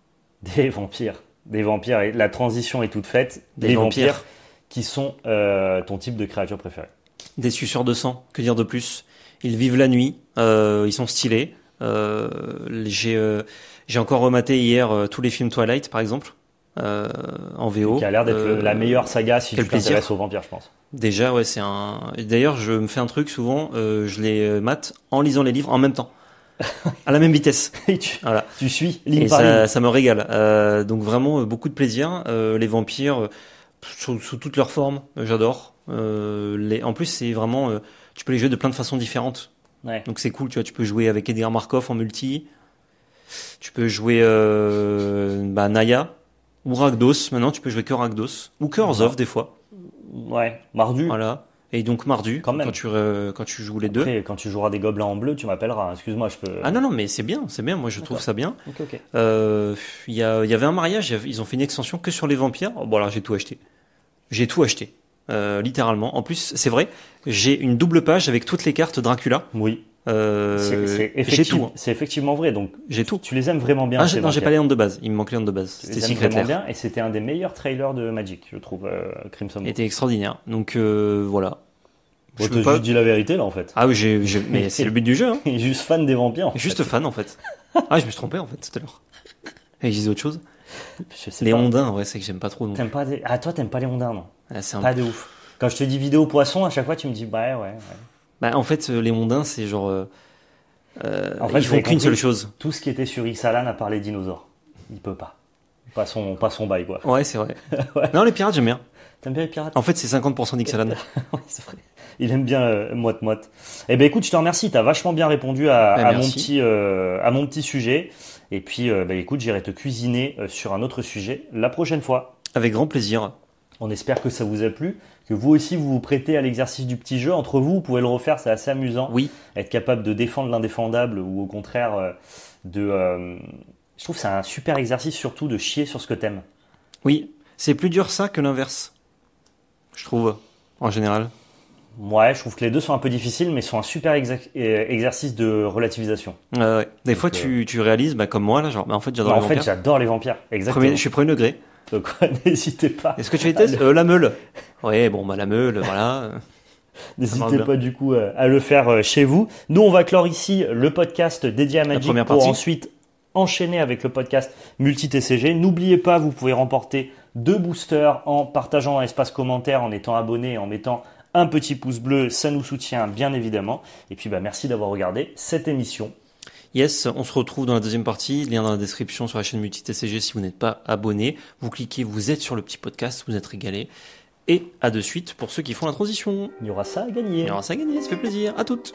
Des vampires. Des vampires. Et la transition est toute faite. Des, vampires. qui sont euh, ton type de créature préférée. Des suceurs de sang, que dire de plus Ils vivent la nuit, euh, ils sont stylés. Euh, euh, j'ai encore rematé hier euh, tous les films Twilight, par exemple. en VO. Qui a l'air d'être la meilleure saga si tu t'intéresses aux vampires, je pense. Déjà, ouais, c'est un. D'ailleurs, je me fais un truc souvent, je les mate en lisant les livres en même temps. à la même vitesse. tu, voilà. tu suis ligne ça, me régale. donc vraiment beaucoup de plaisir. les vampires sous, toutes leurs formes, j'adore. les... En plus, c'est vraiment, tu peux les jouer de plein de façons différentes. Donc c'est cool, tu vois, tu peux jouer avec Edgar Markov en multi, tu peux jouer euh, bah, Naya ou Ragdos, Maintenant, tu peux jouer que Ragdos, ou que Orzhov des fois. Ouais, Mardu. Voilà. Et donc Mardu, quand, quand tu, euh, quand tu joues les deux. Quand tu joueras des gobelins en bleu, tu m'appelleras. Hein. Excuse-moi, je peux. Ah non, non, mais c'est bien, c'est bien. Moi, je trouve ça bien. Euh, il y, y, avait un mariage, ils ont fait une extension que sur les vampires. Oh, bon, alors j'ai tout acheté. J'ai tout acheté. Euh, littéralement. En plus, c'est vrai, j'ai une double page avec toutes les cartes Dracula. Oui. Euh, j'ai tout. Hein. C'est effectivement vrai. Donc j'ai tout. Tu les aimes vraiment bien. Ah, non, j'ai pas les noms de base. Il me manque les noms de base. C'était si vraiment Bien, et c'était un des meilleurs trailers de Magic, je trouve. Euh, Crimson. Était extraordinaire. Donc voilà. je te dis la vérité là en fait. Ah oui, mais c'est le but du jeu. Hein. juste fan des vampires. juste fan en fait. Ah, je me suis trompé en fait tout à l'heure. Et je disais autre chose. les pas. en vrai, c'est que j'aime pas trop. T'aimes pas à Ah toi, t'aimes pas les Ondins, non pas de ouf. Quand je te dis vidéo poisson, à chaque fois tu me dis bah ouais. ouais. Bah, en fait, euh, les mondains, c'est genre. Euh, euh, ils font qu'une seule chose. Tout ce qui était sur Ixalan à parlé dinosaures. Il peut pas. Pas son, pas son bail quoi. Ouais, c'est vrai. Non, les pirates, j'aime bien. T'aimes bien les pirates En fait, c'est 50% d'Ixalan. Il aime bien moite moite. Eh ben écoute, je te remercie. T'as vachement bien répondu à, bah, mon, petit, à mon petit sujet. Et puis, bah, écoute, j'irai te cuisiner sur un autre sujet la prochaine fois. Avec grand plaisir. On espère que ça vous a plu, que vous aussi vous vous prêtez à l'exercice du petit jeu. Entre vous, vous pouvez le refaire, c'est assez amusant. Oui. Être capable de défendre l'indéfendable ou au contraire euh, de. Euh, je trouve que c'est un super exercice surtout de chier sur ce que t'aimes. Oui, c'est plus dur ça que l'inverse. Je trouve, en général. Ouais, je trouve que les deux sont un peu difficiles, mais sont un super euh, exercice de relativisation. Des fois, tu, réalises, bah, comme moi, là, genre, bah, en fait, j'adore bah, les vampires. En fait, j'adore les vampires, exactement. je suis premier degré. Donc n'hésitez pas. Est-ce que tu euh, La meule. Oui, bon, bah, la meule, voilà. N'hésitez pas du coup euh, à le faire euh, chez vous. Nous, on va clore ici le podcast dédié à Magic pour ensuite enchaîner avec le podcast multi-TCG. N'oubliez pas, vous pouvez remporter deux boosters en partageant un espace commentaire, en étant abonné en mettant un petit pouce bleu. Ça nous soutient bien évidemment. Et puis, bah, merci d'avoir regardé cette émission. Yes, on se retrouve dans la deuxième partie. Lien dans la description sur la chaîne Multi-TCG si vous n'êtes pas abonné. Vous cliquez, vous êtes sur le petit podcast, vous êtes régalé. Et à de suite pour ceux qui font la transition. Il y aura ça à gagner. Il y aura ça à gagner, ça fait plaisir. À toutes.